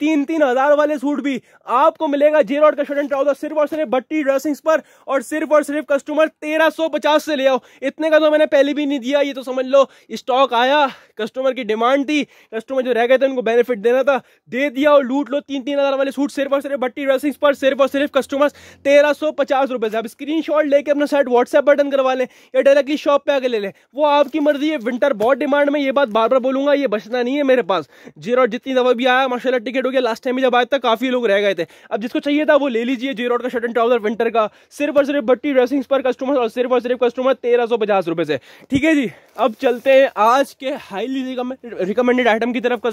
तीन तीन हजार वाले सूट भी आपको मिलेगा जे का शर्ट एंड ट्राउजर सिर्फ और सिर्फ बट्टी ड्रेसिंग्स पर और सिर्फ और सिर्फ कस्टमर तेरह सौ पचास से ले आओ इतने का तो मैंने पहले भी नहीं दिया ये तो समझ लो स्टॉक आया कस्टमर की डिमांड थी कस्टमर जो रह गए थे उनको बेनिफिट देना था दे दिया और लूट लो तीन तीन हजार वाले सूट सिर्फ और सिर्फ बट्टी ड्रेसिंग्स पर सिर्फ और सिर्फ कस्टमर तेरह सौ पचास रुपए से आप स्क्रीन शॉट लेके अपना साइड व्हाट्सएप बटन करवा लें या डायरेक्टली शॉप पे आके ले लें वो आपकी मर्जी है विंटर बहुत डिमांड में ये बात बार बार बोलूंगा ये बचना नहीं है मेरे पास जीरो जितनी दवा भी आया माशाला टिकट हो गया लास्ट टाइम जब आया था काफ़ी लोग रह गए थे अब जिसको चाहिए था वो ले लीजिए जे का शर्ट एंड ट्राउजर विंटर का सिर्फ और सिर्फ बट्टी ड्रेसिंग पर कस्टमर और सिर्फ और सिर्फ कस्टमर तेरह सौ पचास रुपए से ठीक है जी अब चलते हैं आज के हाईली रिकमेंडेड आइटम की तरफ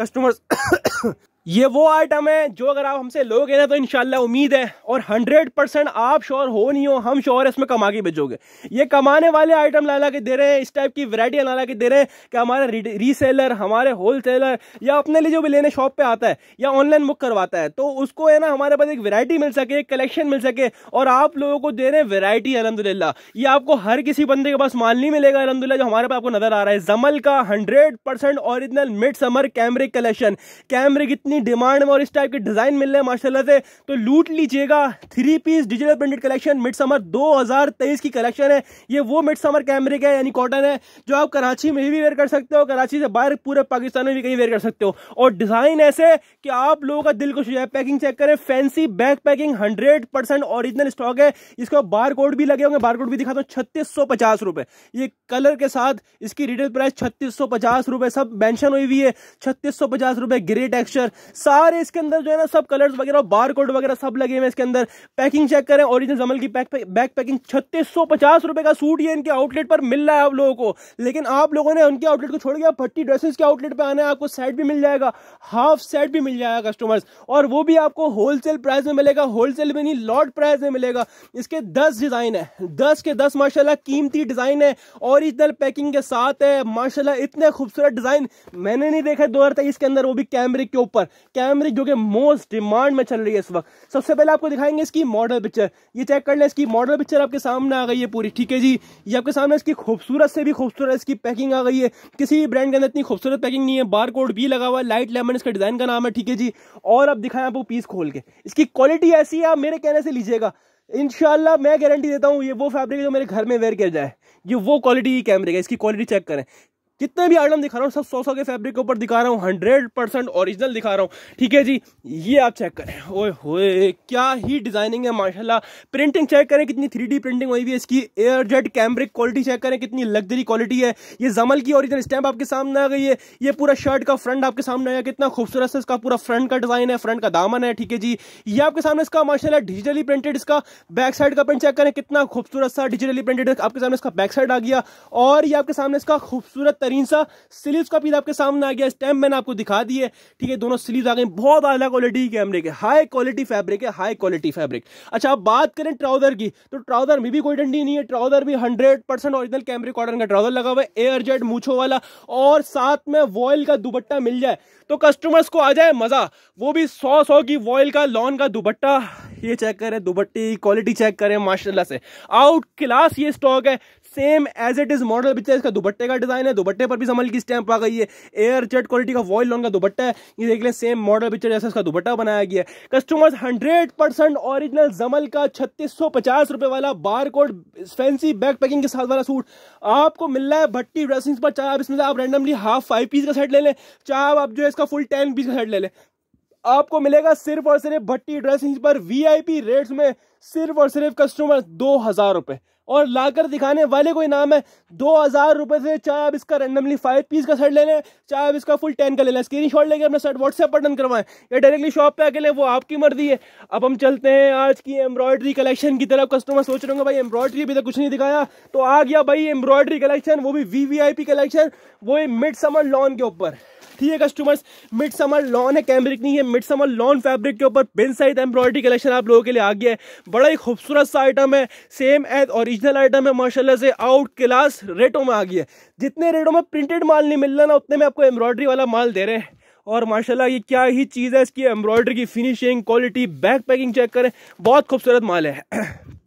कस्टमर ये वो आइटम है जो अगर आप हमसे लोगे ना तो इनशाला उम्मीद है और हंड्रेड परसेंट आप श्योर हो नहीं हो हम श्योर इसमें कमा के बेचोगे ये कमाने वाले आइटम ला ला के दे रहे हैं इस टाइप की वैरायटी ला ला के दे रहे हैं कि हमारे रीसेलर हमारे होलसेलर या अपने लिए जो भी लेने शॉप पे आता है या ऑनलाइन बुक करवाता है तो उसको है ना हमारे पास एक वेरायटी मिल सके एक कलेक्शन मिल सके और आप लोगों को दे रहे हैं वेरायटी अलहमदिल्ला ये आपको हर किसी बंदे के पास माल नहीं मिलेगा अलहमदिल्ला जो हमारे पास आपको नजर आ रहा है जमल का hundred percent original mid summer कैमरे कलेक्शन कैमरे कितने इतनी डिमांड में और इस टाइप के डिज़ाइन मिल रहे हैं माशाल्लाह से तो लूट लीजिएगा three piece digital printed collection mid summer दो की कलेक्शन है ये वो मिड समर कैमरे का यानी कॉटन है जो आप कराची में भी वेयर कर सकते हो कराची से बाहर पूरे पाकिस्तान में भी कहीं वेयर कर सकते हो और डिज़ाइन ऐसे कि आप लोगों का दिल खुश हो जाए पैकिंग चेक करें fancy back packing hundred percent original stock है इसको बार कोड भी लगे होंगे बार कोड भी दिखाता हूँ छत्तीस सौ पचास रुपए ये कलर के साथ इसकी रिटेल प्राइस छत्तीस सौ पचास रुपए सब मैंशन हुई हुई है छत्तीस सौ पचास रुपए ग्रे टेक्सचर सारे इसके अंदर जो है ना सब कलर्स वगैरह बार कोड वगैरह सब लगे हुए इसके अंदर पैकिंग चेक करें ओरिजिनल जमल की पैक बैक पैकिंग छत्तीस रुपए का सूट ये इनके आउटलेट पर मिल रहा है आप लोगों को लेकिन आप लोगों ने उनके आउटलेट को छोड़ दिया भट्टी ड्रेसेस के आउटलेट पर आना है आपको सेट भी मिल जाएगा हाफ सेट भी मिल जाएगा कस्टमर्स और वो भी आपको होलसेल प्राइस में मिलेगा होलसेल में नहीं लॉट प्राइस में मिलेगा इसके दस डिजाइन है दस के दस माशाला कीमती डिजाइन है ओरिजिनल पैकिंग के साथ है माशाला इतने खूबसूरत डिजाइन मैंने नहीं देखा दो हजार तेईस के अंदर वो भी कैमरे के ऊपर कैमरे जो कि मोस्ट डिमांड में चल रही है इस वक्त सबसे पहले आपको दिखाएंगे इसकी मॉडल पिक्चर ये चेक कर लें इसकी मॉडल पिक्चर आपके सामने आ गई है पूरी ठीक है जी ये आपके सामने इसकी खूबसूरत से भी खूबसूरत इसकी पैकिंग आ गई है किसी भी ब्रांड के अंदर इतनी खूबसूरत पैकिंग नहीं है बार भी लगा हुआ है लाइट लेमन इसका डिज़ाइन का नाम है ठीक है जी और अब दिखाएं आपको पीस खोल के इसकी क्वालिटी ऐसी है आप मेरे कहने से लीजिएगा इनशाला मैं गारंटी देता हूँ ये वो फैब्रिक है जो मेरे घर में वेयर किया जाए ये वो क्वालिटी कैमरे का इसकी क्वालिटी चेक करें जितने भी आइटम दिखा रहा हूँ सब सौ सौ के फैब्रिक के ऊपर दिखा रहा हूँ हंड्रेड परसेंट ओरिजिनल दिखा रहा हूँ ठीक है जी ये आप चेक करें ओए होए क्या ही डिजाइनिंग है माशाल्लाह प्रिंटिंग चेक करें कितनी थ्री प्रिंटिंग हुई हुई है इसकी air jet cambric quality check करें कितनी लग्जरी क्वालिटी है ये जमल की ओरिजिनल स्टैम्प आपके सामने आ गई है ये पूरा शर्ट का फ्रंट आपके सामने आया कितना खूबसूरत है इसका पूरा फ्रंट का डिजाइन है फ्रंट का दामन है ठीक है जी ये आपके सामने इसका माशाला डिजिटली प्रिंटेड इसका बैक साइड का प्रिंट चेक करें कितना खूबसूरत सा डिजिटली प्रिंटेड आपके सामने इसका बैक साइड आ गया और ये आपके सामने इसका खूबसूरत बेहतरीन सा स्लीव का पीस आपके सामने आ गया स्टैम्प मैंने आपको दिखा दिए ठीक है दोनों स्लीव आ गए बहुत आला क्वालिटी के कैमरे के हाई क्वालिटी फैब्रिक है हाई क्वालिटी फैब्रिक अच्छा आप बात करें ट्राउजर की तो ट्राउजर में भी कोई डंडी नहीं है ट्राउजर भी हंड्रेड परसेंट ऑरिजिनल कैमरे कॉटन का ट्राउजर लगा हुआ है एयर जेट मूछो वाला और साथ में वॉयल का दुबट्टा मिल जाए तो कस्टमर्स को आ जाए मजा वो भी सौ सौ की वॉयल का लॉन का दुबट्टा ये चेक करें दुपट्टी क्वालिटी चेक करें माशाल्लाह से आउट क्लास ये स्टॉक है same as it is model picture इसका दुपट्टे का डिजाइन है दुपट्टे पर भी समल की स्टैंप आ गई है एयर जेट क्वालिटी का वॉइल लॉन्ग का दुपट्टा है ये देख लें सेम मॉडल पिक्चर जैसा इसका दुपट्टा बनाया गया है कस्टमर्स हंड्रेड परसेंट ऑरिजिनल जमल का छत्तीस सौ पचास रुपए वाला barcode fancy back packing के साथ वाला सूट आपको मिल रहा है भट्टी ड्रेसिंग पर चाहे आप इसमें से आप रेंडमली हाफ फाइव पीस का सेट ले लें चाहे आप जो है इसका फुल टेन पीस का सेट ले लें आपको मिलेगा सिर्फ और सिर्फ भट्टी ड्रेसिंग पर पी रेट्स में सिर्फ और सिर्फ कस्टमर दो हजार रुपए और लाकर दिखाने वाले को इनाम है दो हज़ार रुपये से चाहे आप इसका रेंडमली फाइव पीस का शर्ट ले लें चाहे आप इसका फुल टेन का ले लें स्क्रीन शॉट लेके अपना सेट व्हाट्सएप पर डन करवाएं या डायरेक्टली शॉप पे आके लें वो आपकी मर्जी है अब हम चलते हैं आज की एम्ब्रॉयडरी कलेक्शन की तरफ कस्टमर सोच रहे हो भाई एम्ब्रॉयडरी अभी तक कुछ नहीं दिखाया तो आ गया भाई एम्ब्रॉयडरी कलेक्शन वो भी वी कलेक्शन वो मिड समर लॉन के ऊपर ठीक है कस्टमर्स मिड समर लॉन है कैमरिक नहीं है मिड समर लॉन फैब्रिक के ऊपर पिन साइज एम्ब्रॉयडरी कलेक्शन आप लोगों के लिए आ गया है बड़ा ही खूबसूरत सा आइटम है सेम एज ओरिजिनल आइटम है माशाला से आउट क्लास रेटों में आ गया है जितने रेटों में प्रिंटेड माल नहीं मिल रहा ना उतने में आपको एम्ब्रॉयडरी वाला माल दे रहे हैं और माशाल्लाह ये क्या ही चीज़ है इसकी एम्ब्रॉयडरी की finishing quality back packing check करें बहुत खूबसूरत माल है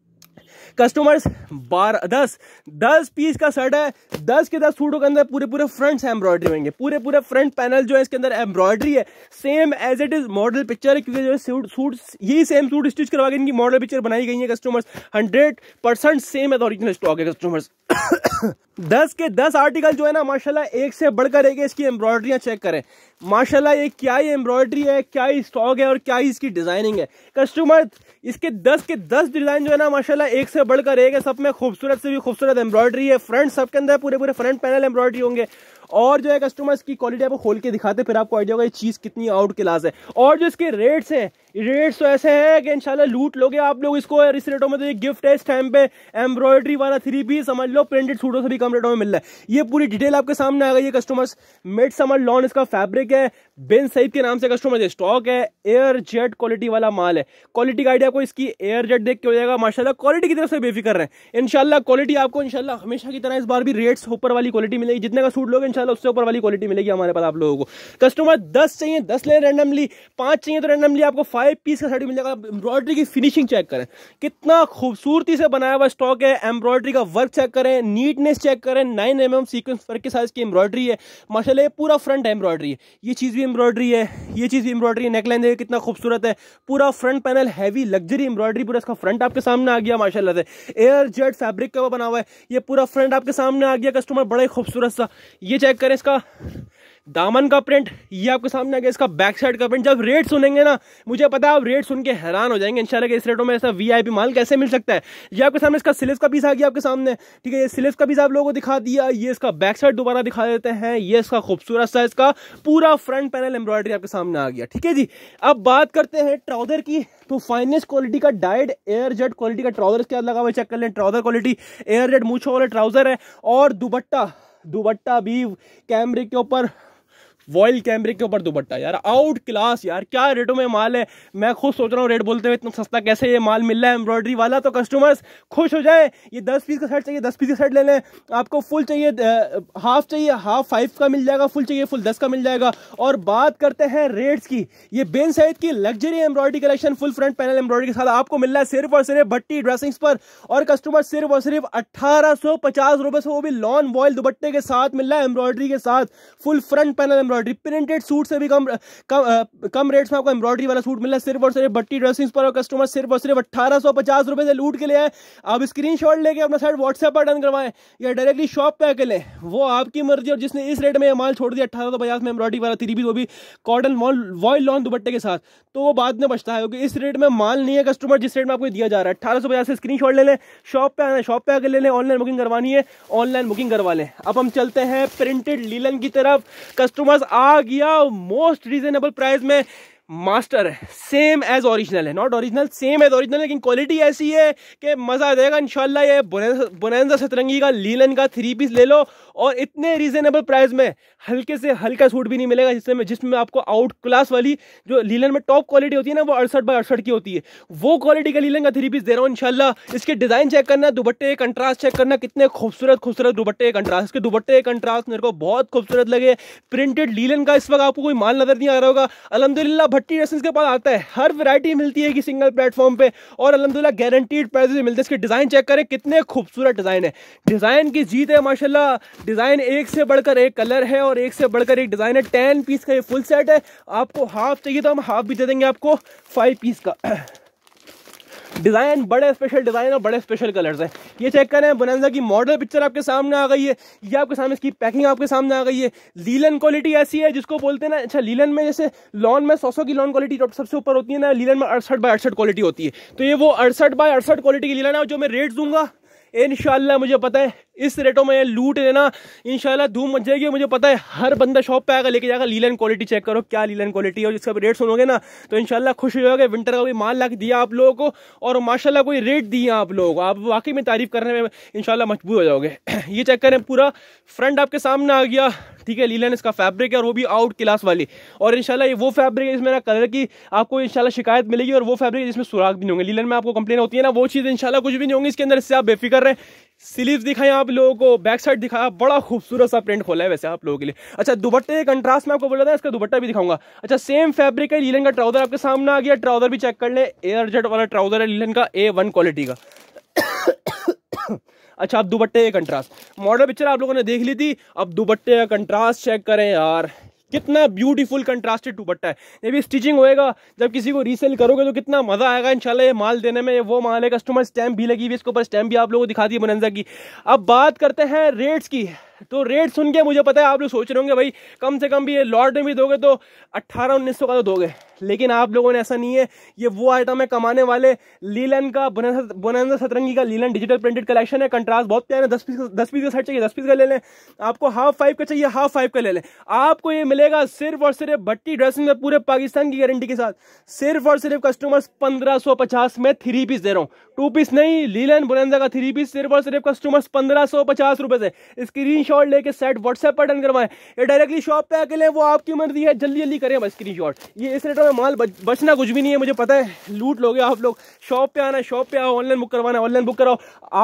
कस्टमर्स बारह दस दस पीस का शर्ट है दस के दस सूटों के अंदर पूरे पूरे फ्रंट एम्ब्रॉयडरी होंगे पूरे पूरे फ्रंट पैनल जो है इसके अंदर एम्ब्रॉयडरी है same as it is model picture है क्योंकि जो है सूट सूट यही सेम सूट स्टिच करवा के इनकी मॉडल पिक्चर बनाई गई है कस्टमर्स हंड्रेड परसेंट सेम है ओरिजिनल स्टॉक है कस्टमर्स दस के दस आर्टिकल जो है ना माशाल्लाह एक से बढ़कर एक इसकी एम्ब्रॉयड्रिया चेक करें माशाल्लाह ये क्या ही एम्ब्रॉयड्री है क्या ही स्टॉक है और क्या ही इसकी डिज़ाइनिंग है कस्टमर इसके दस के दस डिज़ाइन जो है ना माशाल्लाह एक से बढ़कर एक है सब में खूबसूरत से भी खूबसूरत एम्ब्रॉयड्री है फ्रंट सबके अंदर पूरे पूरे फ्रंट पैनल एम्ब्रॉयड्री होंगे और जो है कस्टमर्स की क्वालिटी आपको खोल के दिखाते फिर आपको आइडिया होगा ये चीज़ कितनी आउट क्लास है और जो इसके रेट्स हैं रेट्स तो ऐसे है कि इंशाल्लाह लूट लोगे आप लोग इसको और इस रेटों में तो ये गिफ्ट है इस टाइम पे एम्ब्रॉयडरी वाला थ्री पीस समझ लो प्रिंटेड सूटों से भी कम रेटों में मिल रहा है ये पूरी डिटेल आपके सामने आ गई है कस्टमर्स मिड समर लॉन इसका फैब्रिक है बेन सईद के नाम से कस्टमर स्टॉक है एयर जेट क्वालिटी वाला माल है क्वालिटी का आइडिया को इसकी एयर जेट देख के हो जाएगा माशाल्लाह क्वालिटी की तरफ से बेफिक्र है इनशाला क्वालिटी आपको इनशाला हमेशा की तरह इस बार भी रेट्स ऊपर वाली क्वालिटी मिलेगी जितने का सूट लोगे इनशाला उससे ऊपर वाली क्वालिटी मिलेगी हमारे पास आप लोगों को कस्टमर दस चाहिए दस ले रैंडमली पांच चाहिए तो रैंडमली आपको फाइव पीस का साड़ी मिल जाएगा एम्ब्रॉयडरी की फिनिशिंग चेक करें कितना खूबसूरती से बनाया हुआ स्टॉक है एम्ब्रॉयडरी का वर्क चेक करें नीटनेस चेक करें nine M M sequence work के साइज की एम्ब्रॉयडरी है माशाल्लाह पूरा फ्रंट एम्ब्रॉयडरी है ये चीज़ भी एम्ब्रॉयडरी है ये चीज़ भी एम्ब्रॉयडरी है नेकलाइन देखिए कितना खूबसूरत है पूरा front panel heavy luxury embroidery पूरा इसका फ्रंट आपके सामने आ गया माशाला से एयर जेट फैब्रिक का वो बना हुआ है ये पूरा फ्रंट आपके सामने आ गया कस्टमर बड़ा ही खूबसूरत सा ये चेक करें इसका दामन का प्रिंट ये आपके सामने आ गया इसका बैक साइड का प्रिंट जब रेट सुनेंगे ना मुझे पता है आप रेट सुन के हैरान हो जाएंगे इंशाल्लाह के इस रेटों में ऐसा वीआईपी माल कैसे मिल सकता है ये आपके सामने इसका सिलेस का पीस आ गया आपके सामने ठीक है ये सिलेस का पीस आप लोगों को दिखा दिया ये इसका बैक साइड दोबारा दिखा देते हैं ये इसका खूबसूरत सा इसका पूरा फ्रंट पैनल एम्ब्रॉयडरी आपके सामने आ गया ठीक है जी अब बात करते हैं ट्राउजर की तो फाइनेस्ट क्वालिटी का डाइड एयर जेड क्वालिटी का ट्राउजर क्या लगा हुआ चेक कर लें ट्राउजर क्वालिटी एयर जेड मूछो वाले ट्राउजर है और दुबट्टा दुबट्टा भी कैमरे के ऊपर वॉयल कैमरे के ऊपर दुपट्टा यार आउट क्लास यार क्या रेटों में माल है मैं खुद सोच रहा हूँ रेट बोलते हुए इतना सस्ता कैसे ये माल मिल रहा है एम्ब्रॉयडरी वाला तो कस्टमर्स खुश हो जाए ये दस पीस का सेट चाहिए दस पीस का सेट ले लें आपको फुल चाहिए हाफ चाहिए हाफ फाइव का मिल जाएगा फुल चाहिए फुल दस का मिल जाएगा और बात करते हैं रेट्स की ये बेन सैद की luxury embroidery collection full front panel embroidery के साथ आपको मिल रहा है सिर्फ और सिर्फ भट्टी ड्रेसिंग्स पर और कस्टमर सिर्फ और सिर्फ अट्ठारह सौ पचास से वो भी लॉन बॉयल दुपट्टे के साथ मिल रहा है एम्ब्रॉयडरी के साथ full front panel embroidery printed suit से भी कम कम कम रेट्स में आपको एम्ब्रॉयडरी वाला सूट मिल सिर्फ और सिर्फ बट्टी ड्रेसिंग पर कस्टमर सिर्फ और सिर्फ अट्ठारह सौ पचास रुपये से लूट के लिए आप स्क्रीन शॉट लेके अपना साइड व्हाट्सएप पर डन करवाएं या डायरेक्टली शॉप पे आके लें वो आपकी मर्जी और जिसने इस रेट में माल छोड़ दिया अठारह सौ पचास में एम्ब्रॉयडरी वाला थ्री भी वो भी कॉटन वॉल लॉन दुपट्टे के साथ तो वो बाद में बचता है क्योंकि इस रेट में माल नहीं है कस्टमर जिस रेट में आपको दिया जा रहा है अठारह सौ पचास से स्क्रीन शॉट ले लें शॉप पे आना शॉप पे आकर ले लें ऑनलाइन बुकिंग करवानी है ऑनलाइन बुकिंग करवा लें अब हम चलते हैं प्रिंटेड लीलन की तरफ कस्टमर्स आ गया मोस्ट रीजनेबल प्राइस में मास्टर है सेम एज ओरिजिनल है not original same as original लेकिन क्वालिटी ऐसी है कि मज़ा आ जाएगा इनशाला ये बुनैजा सतरंगी का लीलन का थ्री पीस ले लो और इतने रीजनेबल प्राइस में हल्के से हल्का सूट भी नहीं मिलेगा जिसमें जिसमें आपको आउट क्लास वाली जो लीलन में टॉप क्वालिटी होती है ना वो अड़सठ बाई अड़सठ की होती है वो क्वालिटी का लीलन का थ्री पीस दे रहा हूँ इनशाला इसके डिज़ाइन चेक करना दुपट्टे कंट्रास्ट चेक करना कितने खूबसूरत खूबसूरत दुपट्टे कंट्रास्ट इसके दुपट्टे कंट्रास्ट मेरे को बहुत खूबसूरत लगे प्रिंटेड लीलन का इस वक्त आपको कोई माल नजर नहीं आ रहा होगा अलहमदिल्ला भट्टी रेसेंस के पास आता है हर वैरायटी मिलती है कि सिंगल प्लेटफॉर्म पे और अलहमदिल्ला गारंटीड प्राइस मिलते हैं इसके डिज़ाइन चेक करें कितने खूबसूरत डिज़ाइन है डिज़ाइन की जीत है माशाल्लाह डिज़ाइन एक से बढ़कर एक कलर है और एक से बढ़कर एक डिज़ाइन है टेन पीस का ये फुल सेट है आपको हाफ चाहिए तो हम हाफ भी दे देंगे आपको फाइव पीस का डिज़ाइन बड़े स्पेशल डिज़ाइन और बड़े स्पेशल कलर्स हैं ये चेक करें बुनंदा की मॉडल पिक्चर आपके सामने आ गई है ये आपके सामने इसकी पैकिंग आपके सामने आ गई है लीलन क्वालिटी ऐसी है जिसको बोलते हैं ना अच्छा लीलन में जैसे लॉन में सौ सौ की लॉन क्वालिटी सबसे ऊपर होती है ना लीलन में अड़सठ बाय अड़सठ क्वालिटी होती है तो ये वो अड़सठ बाय अड़सठ क्वालिटी की लीलन है जो मैं रेट दूंगा इन मुझे पता है इस रेटों में लूट लेना इनशाला धूम मच जाएगी मुझे पता है हर बंदा शॉप पे आएगा लेके जाएगा लीलन क्वालिटी चेक करो क्या लीलन क्वालिटी है और जिसका रेट सुनोगे ना तो इनशाला खुश हो जाओगे विंटर का भी माल ला दिया आप लोगों को और माशाला कोई रेट दिए आप लोगों को आप वाकई में तारीफ करने में इनशाला मजबूर हो जाओगे ये चेक करें पूरा फ्रंट आपके सामने आ गया ठीक है लीलन इसका फैब्रिक है और वो भी आउट क्लास वाली और इनशाला ये वो फैब्रिक है जिसमें ना कलर की आपको इनशाला शिकायत मिलेगी और वो फैब्रिक जिसमें सुराख भी नहीं होंगे लीलन में आपको कंप्लेन होती है ना वो चीज़ इनशाला कुछ भी नहीं होंगी इसके अंदर इससे आप बेफिक्र रहे स्लीव दिखाएं आप लोगों को बैक साइड दिखाया बड़ा खूबसूरत सा प्रिंट खोला है वैसे आप लोगों के लिए अच्छा दुपट्टे के कंट्रास्ट में आपको बोला था इसका दुपट्टा भी दिखाऊंगा अच्छा सेम फैब्रिक है लीलन का ट्राउजर आपके सामने आ गया ट्राउजर भी चेक कर ले एयर जेट वाला ट्राउजर है लीलन का ए वन क्वालिटी का अच्छा अब दुपट्टे का कंट्रास्ट मॉडल पिक्चर आप लोगों ने देख ली थी अब दुपट्टे का कंट्रास्ट चेक करें यार कितना ब्यूटीफुल कंट्रास्टेड दुपट्टा है ये भी स्टिचिंग होएगा जब किसी को रीसेल करोगे तो कितना मजा आएगा इंशाल्लाह ये माल देने में वो माल है कस्टमर स्टैम्प भी लगी हुई इसके ऊपर स्टैम्प भी आप लोगों को दिखा दी बनंजा की अब बात करते हैं रेट्स की तो रेट सुन के मुझे पता है आप लोग सोच रहे होंगे भाई कम से कम भी ये लॉट में भी दोगे तो अट्ठारह उन्नीस का तो दोगे लेकिन आप लोगों ने ऐसा नहीं है ये वो आइटम है कमाने वाले लीलन का बुनंदा सतरंगी का लीलन डिजिटल प्रिंटेड कलेक्शन है कंट्रास्ट बहुत प्यारा है दस पीस दस पीस का सेट चाहिए दस पीस का ले लें आपको हाफ फाइव का चाहिए हाफ फाइव का ले लें आपको ये मिलेगा सिर्फ और सिर्फ भट्टी ड्रेसिंग में पूरे पाकिस्तान की गारंटी के साथ सिर्फ और सिर्फ कस्टमर्स पंद्रह सौ पचास में थ्री पीस दे रहा हूँ टू पीस नहीं लीलन बुनंदा का थ्री पीस सिर्फ और सिर्फ कस्टमर्स पंद्रह सौ पचास रुपए से स्क्रीन शॉट लेके सेट व्हाट्सएप पर डन करवाएं डायरेक्टली शॉप पे आके लें वो आपकी मर्जी है जल्दी जल्दी करें बस स्क्रीन ये इस रेट में माल बच, बचना कुछ भी नहीं है मुझे पता है लूट लोगे आप लोग शॉप पे आना शॉप पे आओ ऑनलाइन बुक करवाना ऑनलाइन बुक कराओ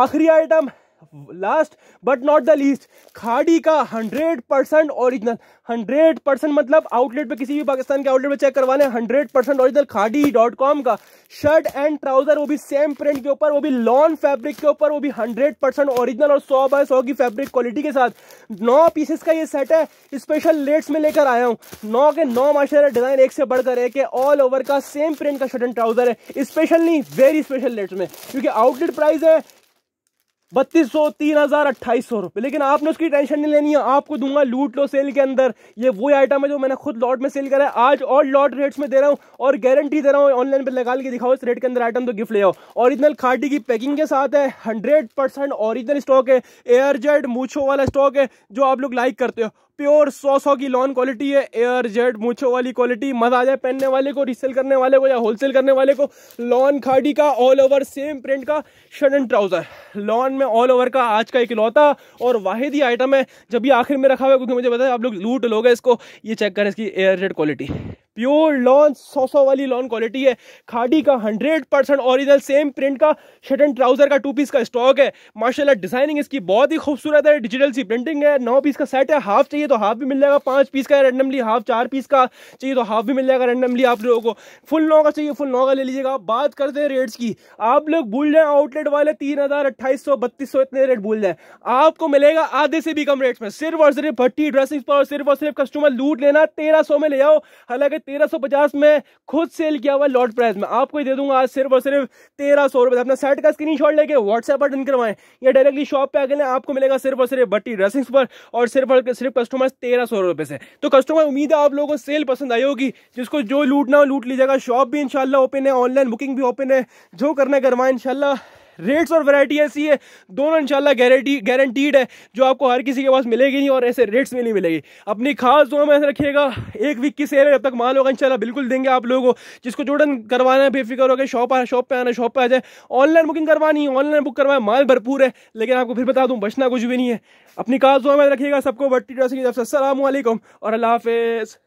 आखिरी item last but not the least Khaadi का 100 परसेंट ओरिजिनल हंड्रेड परसेंट मतलब आउटलेट पे किसी भी पाकिस्तान के आउटलेट पे चेक करवाने 100 percent original Khaadi dot com का शर्ट एंड ट्राउजर वो भी सेम प्रिंट के ऊपर वो भी लॉन फैब्रिक के ऊपर वो भी 100 परसेंट ओरिजिनल और 100 बाय 100 की फैब्रिक क्वालिटी के साथ नौ पीसेस का ये सेट है स्पेशल लेट्स में लेकर आया हूँ नौ के नौ माशा डिजाइन एक से बढ़कर एक ऑल ओवर का सेम प्रिंट का शर्ट एंड ट्राउजर है स्पेशल नहीं वेरी स्पेशल लेट्स में क्योंकि आउटलेट प्राइस है बत्तीस सौ तीन हजार अट्ठाईस सौ रुपये लेकिन आपने उसकी टेंशन नहीं लेनी है आपको दूंगा लूट लो सेल के अंदर ये वो आइटम है जो मैंने खुद लॉट में सेल करा है आज और लॉट रेट्स में दे रहा हूँ और गारंटी दे रहा हूँ ऑनलाइन पे लगा के दिखाओ इस रेट के अंदर आइटम तो गिफ्ट ले आओ ओरिजिनल खाटी की पैकिंग के साथ है हंड्रेड परसेंट ओरिजिनल स्टॉक है एयरजेड मूछो वाला स्टॉक है जो आप लोग लाइक करते हो प्योर सौ सौ की लॉन क्वालिटी है एयर जेड मूछो वाली क्वालिटी मजा आ जाए पहनने वाले को रिसेल करने वाले को या होलसेल करने वाले को लॉन खाड़ी का ऑल ओवर सेम प्रिंट का शर्ट एंड ट्राउजर लॉन में ऑल ओवर का आज का एक लौता और वाहिद ही आइटम है जब भी आखिर में रखा हुआ है क्योंकि मुझे बताया आप लोग लूट लोगे इसको ये चेक करें इसकी air jet quality pure lawn सौ सौ वाली लॉन क्वालिटी है खाडी का hundred percent original same print का शर्ट एंड ट्राउजर का टू पीस का स्टॉक है माशाल्लाह डिजाइनिंग इसकी बहुत ही खूबसूरत है डिजिटल सी प्रिंटिंग है नौ पीस का सेट है हाफ चाहिए तो हाफ भी मिल जाएगा पांच पीस का रैंडमली हाफ चार पीस का चाहिए तो हाफ भी मिल जाएगा रैंडमली आप लोगों को फुल नौ का चाहिए फुल नौ का ले लीजिएगा बात करते हैं रेट्स की आप लोग भूल जाए आउटलेट वाले तीन हज़ार इतने रेट भूल जाए आपको मिलेगा आधे से भी कम रेट्स में सिर्फ और सिर्फ भट्टी ड्रेसिंग सिर्फ और सिर्फ कस्टमर लूट लेना तेरह में ले जाओ हालांकि 1350 में खुद सेल किया हुआ लॉट प्राइस में आपको दे दूंगा आज सिर्फ और सिर्फ तेरह सौ रुपए अपना सेट का स्क्रीन शॉट लेके व्हाट्सएप पर डन करवाएं या डायरेक्टली शॉप पे आगे ले आपको मिलेगा सिर्फ और सिर्फ बट्टी ड्रेसिंग पर और सिर्फ और सिर्फ कस्टमर तेरह सौ रुपए से तो कस्टमर उम्मीद है आप लोगों को सेल पसंद आई होगी जिसको जो लूटना हो लूट लीजिएगा शॉप भी इनशाला ओपन है ऑनलाइन बुकिंग भी ओपन है जो करना करवाए इनशाला रेट्स और वैरायटी ऐसी है दोनों इंशाल्लाह गारंटी गारंटीड है जो आपको हर किसी के पास मिलेगी नहीं और ऐसे रेट्स में नहीं मिलेगी अपनी खास दुआ में रखिएगा एक वीक की सेल है जब तक माल होगा इंशाल्लाह बिल्कुल देंगे आप लोगों को जिसको जोड़न करवाना है बेफिक्र होकर शॉप आ शॉप पर आना शॉप पर आ जाए ऑनलाइन बुकिंग करवानी है ऑनलाइन बुक करवाए माल भरपूर है लेकिन आपको फिर बता दूँ बचना कुछ भी नहीं है अपनी खास दुआ में रखिएगा सबको बट्टी ड्रेस की तरफ से असलम और अल्लाह हाफिज़